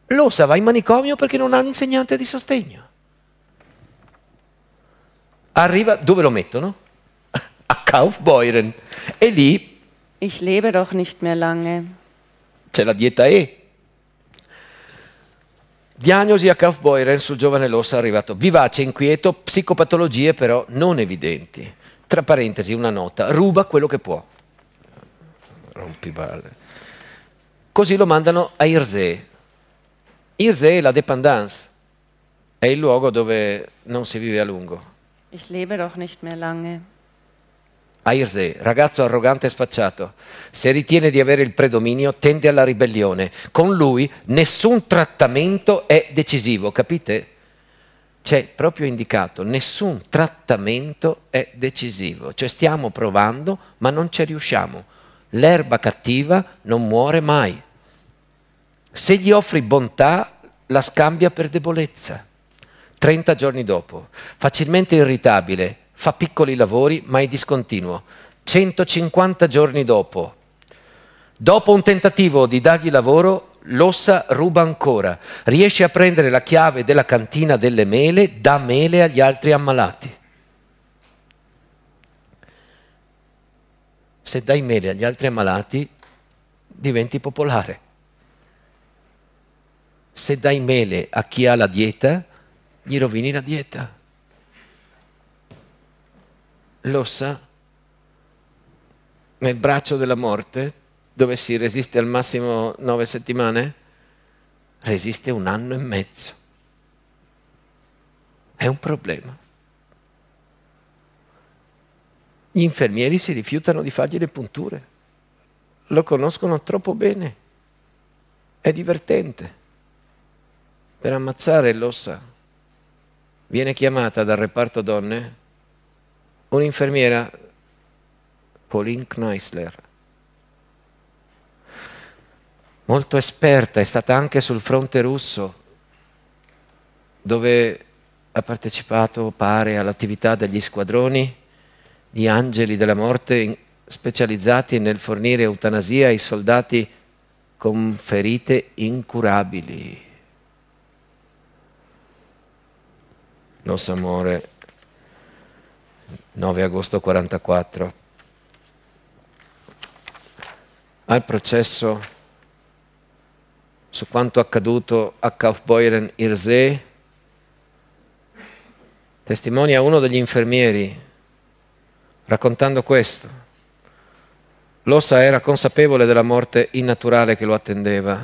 L'ossa va in manicomio perché non ha un insegnante di sostegno. Arriva, dove lo mettono? A Kaufbeuren. E lì... Ich lebe doch nicht mehr lange. C'è la dieta E, Diagnosi a Kaufbeuren sul Giovane Lossa arrivato vivace, inquieto, psicopatologie però non evidenti. Tra parentesi, una nota, ruba quello che può. Rompiballe. Così lo mandano a Irsee. Irsee è la dépendance, è il luogo dove non si vive a lungo. Ich lebe doch nicht mehr lange. Airze, ragazzo arrogante e sfacciato, se ritiene di avere il predominio tende alla ribellione. Con lui nessun trattamento è decisivo, capite? c'è proprio indicato nessun trattamento è decisivo, cioè stiamo provando ma non ci riusciamo. L'erba cattiva non muore mai. Se gli offri bontà la scambia per debolezza. 30 giorni dopo, facilmente irritabile, fa piccoli lavori ma è discontinuo. 150 giorni dopo, dopo un tentativo di dargli lavoro, l'ossa ruba ancora, riesce a prendere la chiave della cantina delle mele, dà mele agli altri ammalati. Se dai mele agli altri ammalati, diventi popolare. Se dai mele a chi ha la dieta, gli rovini la dieta l'ossa nel braccio della morte, dove si resiste al massimo nove settimane, resiste un anno e mezzo. È un problema. Gli infermieri si rifiutano di fargli le punture, lo conoscono troppo bene, è divertente. Per ammazzare l'ossa viene chiamata dal reparto donne un'infermiera, Pauline Kneisler, molto esperta, è stata anche sul fronte russo, dove ha partecipato, pare, all'attività degli squadroni di angeli della morte specializzati nel fornire eutanasia ai soldati con ferite incurabili. Il nostro amore, 9 agosto 44. Al processo su quanto accaduto a Kaufbeuren Irsee, testimonia uno degli infermieri raccontando questo. Lossa era consapevole della morte innaturale che lo attendeva.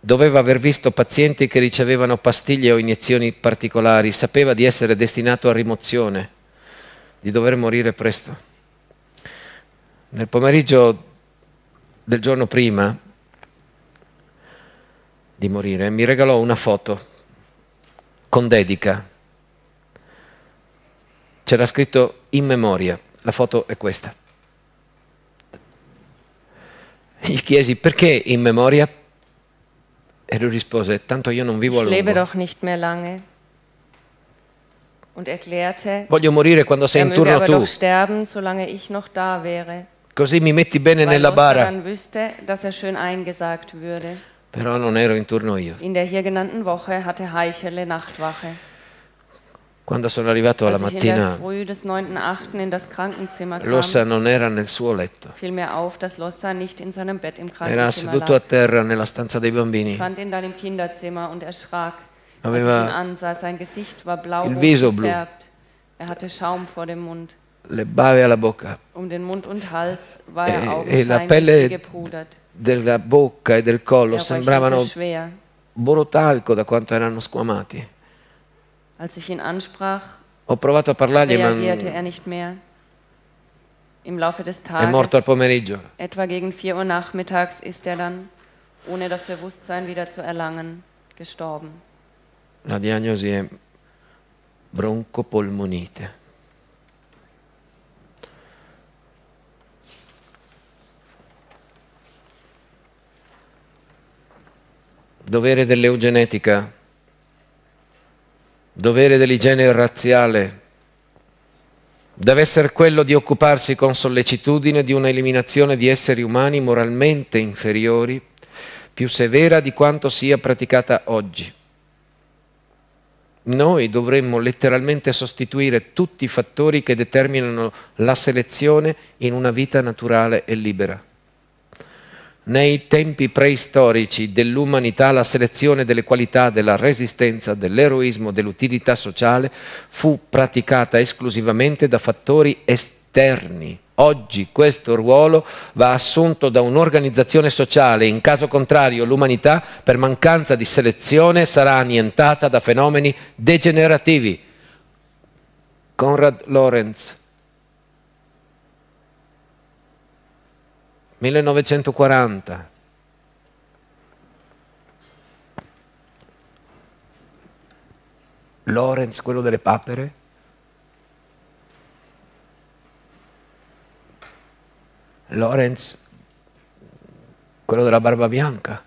Doveva aver visto pazienti che ricevevano pastiglie o iniezioni particolari, sapeva di essere destinato a rimozione di dover morire presto. Nel pomeriggio del giorno prima di morire mi regalò una foto con dedica. C'era scritto in memoria, la foto è questa. Gli chiesi perché in memoria e lui rispose, tanto io non vivo a lungo. Ich lebe doch nicht mehr lange. und erklärte, voglio morire quando sei in turno tu. sterben, solange ich noch da wäre. Così mi metti bene weil nella bara. Dann wüsste, dass er schön eingesagt würde. Però non ero in turno io. In der hier genannten Woche hatte Heichele Nachtwache. Quando sono arrivato alla mattina, Lossa non era nel suo letto. Auf, era seduto lag. a terra nella stanza dei bambini. Fand ihn dann im Kinderzimmer und erschrak. Aveva ansah, sein Gesicht war blau gefärbt. Er hatte Schaum vor dem Mund. le bave alla bocca. Um den Mund und Hals war e, er e la pelle gepudert. della bocca e del collo er sembravano borotalco da quanto erano squamati. Als ich ihn ansprach, Ho provato a parlargli, ma reagierte er nicht mehr. Im Laufe des è morto al Tages, pomeriggio. etwa gegen 4 Uhr nachmittags, ist er dann, ohne das Bewusstsein wieder zu erlangen, gestorben. La diagnosi è broncopolmonite. Dovere dell'eugenetica, dovere dell'igiene razziale, deve essere quello di occuparsi con sollecitudine di una eliminazione di esseri umani moralmente inferiori, più severa di quanto sia praticata oggi noi dovremmo letteralmente sostituire tutti i fattori che determinano la selezione in una vita naturale e libera. Nei tempi preistorici dell'umanità la selezione delle qualità della resistenza, dell'eroismo, dell'utilità sociale fu praticata esclusivamente da fattori esterni Oggi questo ruolo va assunto da un'organizzazione sociale, in caso contrario l'umanità per mancanza di selezione sarà annientata da fenomeni degenerativi. Conrad Lorenz, 1940. Lorenz, quello delle papere? Lorenz, quello della barba bianca.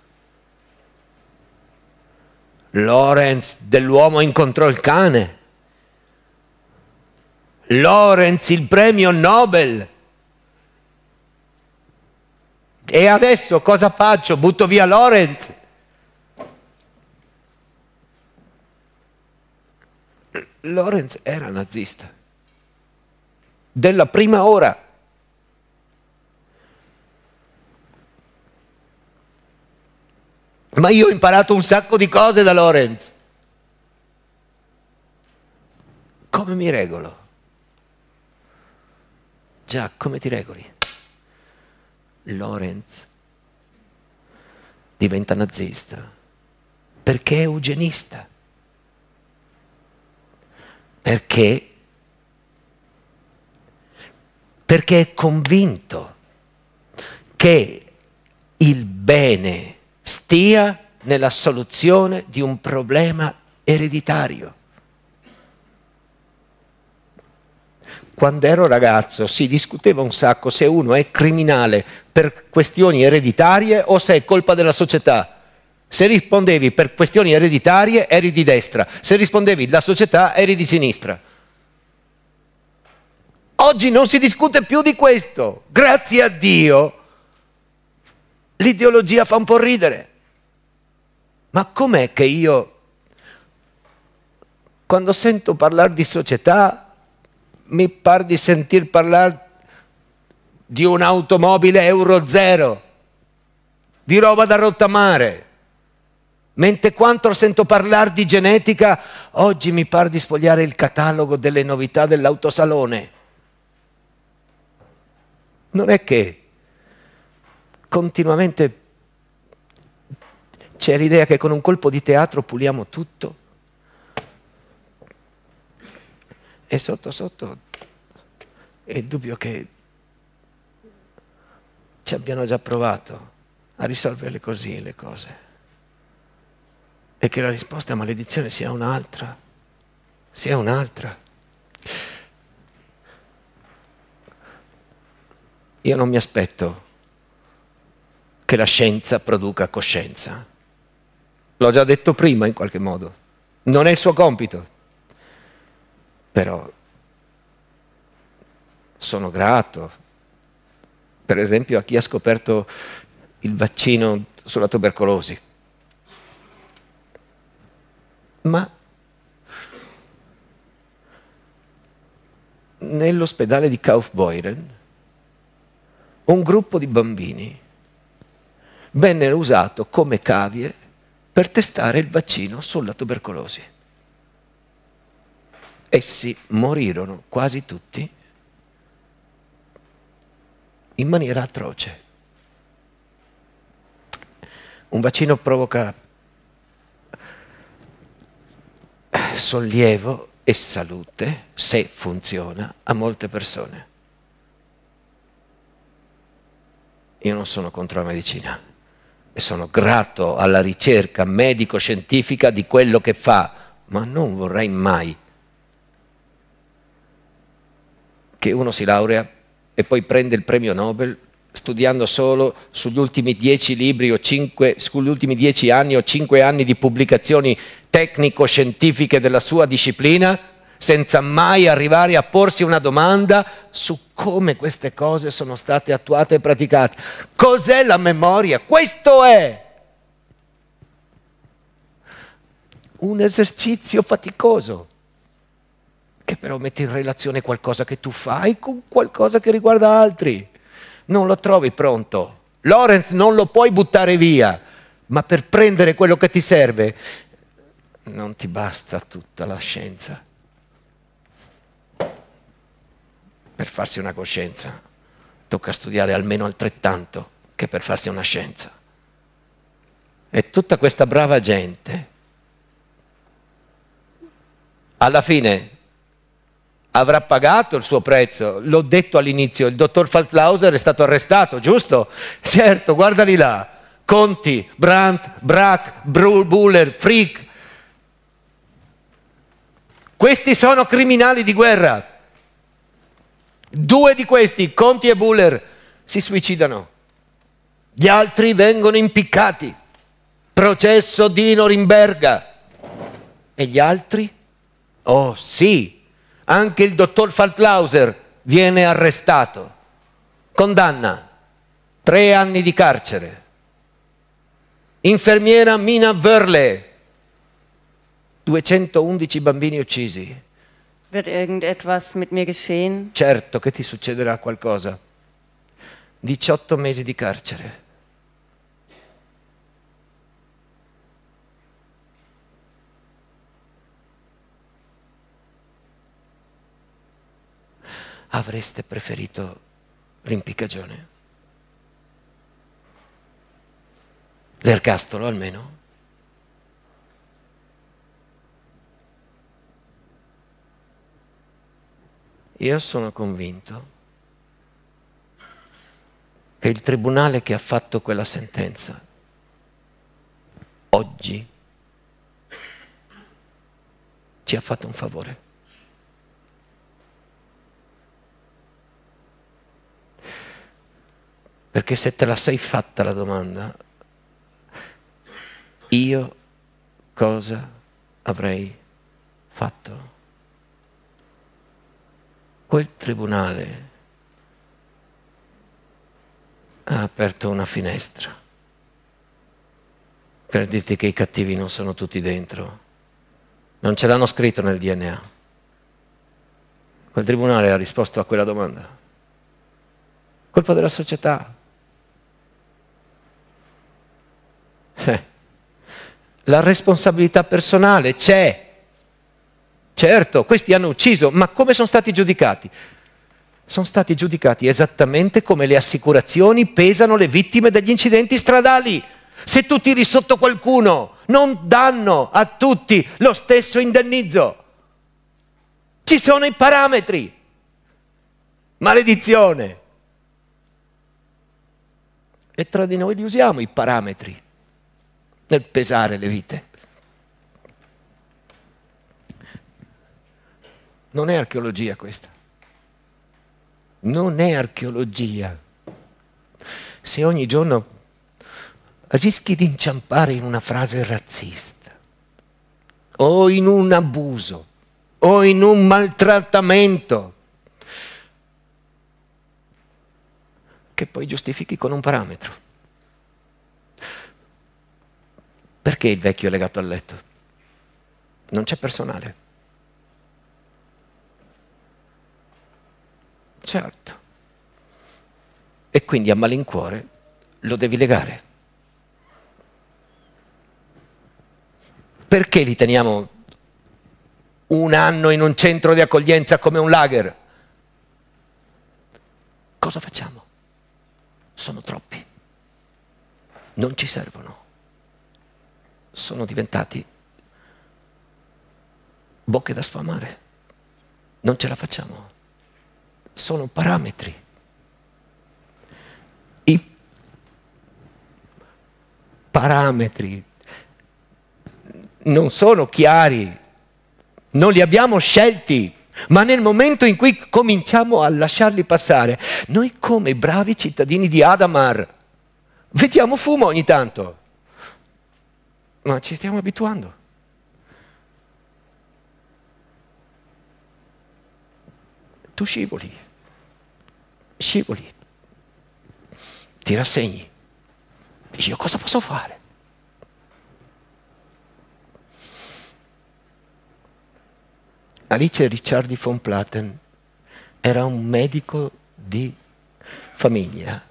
Lorenz dell'uomo incontrò il cane. Lorenz il premio Nobel. E adesso cosa faccio? Butto via Lorenz? Lorenz era nazista. Della prima ora. Ma io ho imparato un sacco di cose da Lorenz. Come mi regolo? Già, come ti regoli? Lorenz diventa nazista perché è eugenista. Perché? Perché è convinto che il bene stia nella soluzione di un problema ereditario. Quando ero ragazzo si discuteva un sacco se uno è criminale per questioni ereditarie o se è colpa della società. Se rispondevi per questioni ereditarie eri di destra, se rispondevi la società eri di sinistra. Oggi non si discute più di questo, grazie a Dio L'ideologia fa un po' ridere. Ma com'è che io, quando sento parlare di società, mi par di sentir parlare di un'automobile Euro Zero, di roba da rottamare. Mentre quando sento parlare di genetica, oggi mi par di sfogliare il catalogo delle novità dell'autosalone. Non è che continuamente c'è l'idea che con un colpo di teatro puliamo tutto e sotto sotto è il dubbio che ci abbiano già provato a risolverle così le cose e che la risposta a maledizione sia un'altra, sia un'altra. Io non mi aspetto che la scienza produca coscienza. L'ho già detto prima in qualche modo, non è il suo compito, però sono grato, per esempio, a chi ha scoperto il vaccino sulla tubercolosi. Ma nell'ospedale di Kaufbeuren un gruppo di bambini venne usato come cavie per testare il vaccino sulla tubercolosi. Essi morirono quasi tutti in maniera atroce. Un vaccino provoca sollievo e salute, se funziona, a molte persone. Io non sono contro la medicina e sono grato alla ricerca medico-scientifica di quello che fa, ma non vorrei mai che uno si laurea e poi prende il premio Nobel studiando solo sugli ultimi dieci libri o cinque, sugli ultimi dieci anni o cinque anni di pubblicazioni tecnico-scientifiche della sua disciplina senza mai arrivare a porsi una domanda su come queste cose sono state attuate e praticate. Cos'è la memoria? Questo è un esercizio faticoso che però mette in relazione qualcosa che tu fai con qualcosa che riguarda altri. Non lo trovi pronto. Lorenz non lo puoi buttare via, ma per prendere quello che ti serve non ti basta tutta la scienza. per farsi una coscienza tocca studiare almeno altrettanto che per farsi una scienza. E tutta questa brava gente, alla fine avrà pagato il suo prezzo, l'ho detto all'inizio, il dottor Faltlauser è stato arrestato, giusto? Certo, guardali là, Conti, Brandt, Brack, Buller, Frick, questi sono criminali di guerra, Due di questi, Conti e Buller, si suicidano. Gli altri vengono impiccati. Processo di Norimberga. E gli altri? Oh sì, anche il dottor Faltlauser viene arrestato. Condanna. Tre anni di carcere. Infermiera Mina Verle. 211 bambini uccisi Wird irgendetwas mit mir geschehen? Certo che ti succederà qualcosa. 18 mesi di carcere. Avreste preferito l'impiccagione? L'ergastolo almeno? Io sono convinto che il tribunale che ha fatto quella sentenza oggi ci ha fatto un favore. Perché se te la sei fatta la domanda, io cosa avrei fatto? quel tribunale ha aperto una finestra per dirti che i cattivi non sono tutti dentro. Non ce l'hanno scritto nel DNA. Quel tribunale ha risposto a quella domanda. Colpa della società. Eh. La responsabilità personale c'è. Certo, questi hanno ucciso, ma come sono stati giudicati? Sono stati giudicati esattamente come le assicurazioni pesano le vittime degli incidenti stradali. Se tu tiri sotto qualcuno, non danno a tutti lo stesso indennizzo. Ci sono i parametri. Maledizione. E tra di noi li usiamo i parametri nel pesare le vite. Non è archeologia questa. Non è archeologia. Se ogni giorno rischi di inciampare in una frase razzista, o in un abuso, o in un maltrattamento, che poi giustifichi con un parametro. Perché il vecchio è legato al letto? Non c'è personale. Certo. E quindi a malincuore lo devi legare. Perché li teniamo un anno in un centro di accoglienza come un lager? Cosa facciamo? Sono troppi. Non ci servono. Sono diventati bocche da sfamare. Non ce la facciamo sono parametri. I parametri non sono chiari, non li abbiamo scelti, ma nel momento in cui cominciamo a lasciarli passare, noi come bravi cittadini di Adamar, vediamo fumo ogni tanto, ma ci stiamo abituando. tu scivoli, scivoli, ti rassegni. Dici, io cosa posso fare? Alice Ricciardi von Platen era un medico di famiglia,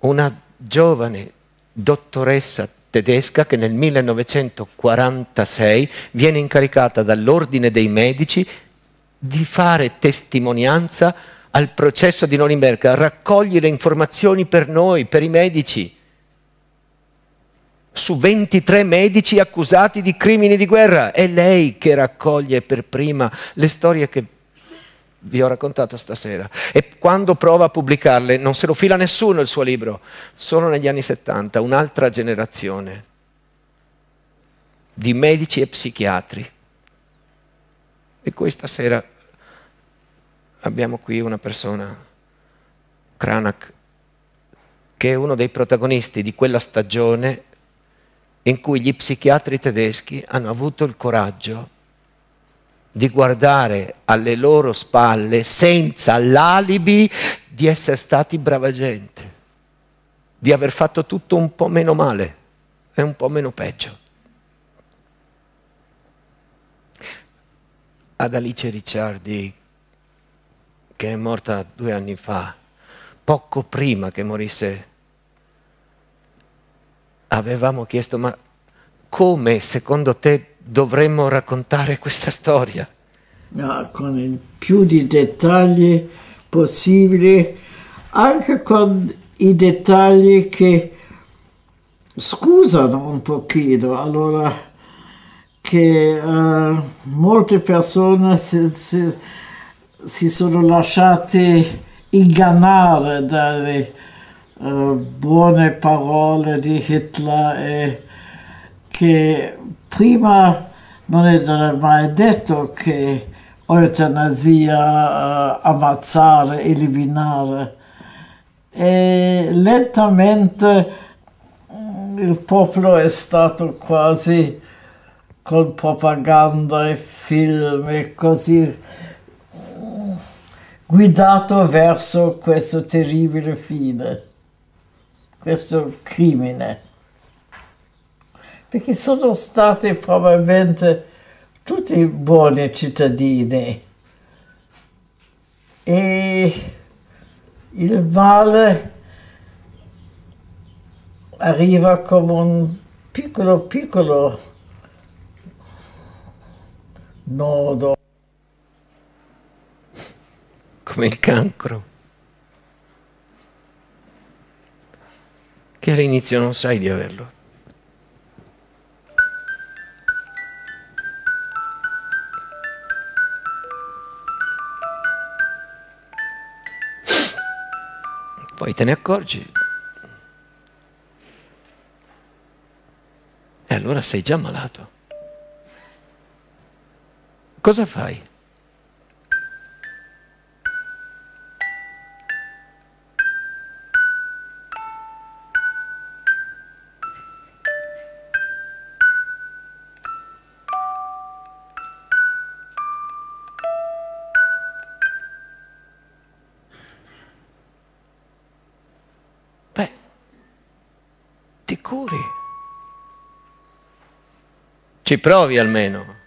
una giovane dottoressa tedesca che nel 1946 viene incaricata dall'Ordine dei Medici di fare testimonianza al processo di Norimberga, raccogliere informazioni per noi, per i medici. Su 23 medici accusati di crimini di guerra, è lei che raccoglie per prima le storie che vi ho raccontato stasera. E quando prova a pubblicarle non se lo fila nessuno il suo libro, solo negli anni 70, un'altra generazione di medici e psichiatri. E questa sera abbiamo qui una persona, Cranach, che è uno dei protagonisti di quella stagione in cui gli psichiatri tedeschi hanno avuto il coraggio di guardare alle loro spalle senza l'alibi di essere stati brava gente, di aver fatto tutto un po' meno male e un po' meno peggio. Ad Alice Ricciardi che è morta due anni fa, poco prima che morisse, avevamo chiesto, ma come secondo te dovremmo raccontare questa storia? No, con il più di dettagli possibile, anche con i dettagli che scusano un pochino, allora che uh, molte persone si, si si sono lasciati ingannare dalle uh, buone parole di Hitler e che prima non era mai detto che eutanasia, uh, ammazzare, eliminare. E lentamente mm, il popolo è stato quasi con propaganda e film e così guidato verso questo terribile fine, questo crimine. Perché sono stati probabilmente tutti buoni cittadini e il male arriva come un piccolo piccolo nodo come il cancro, che all'inizio non sai di averlo. Poi te ne accorgi. E allora sei già malato. Cosa fai? Ci provi almeno.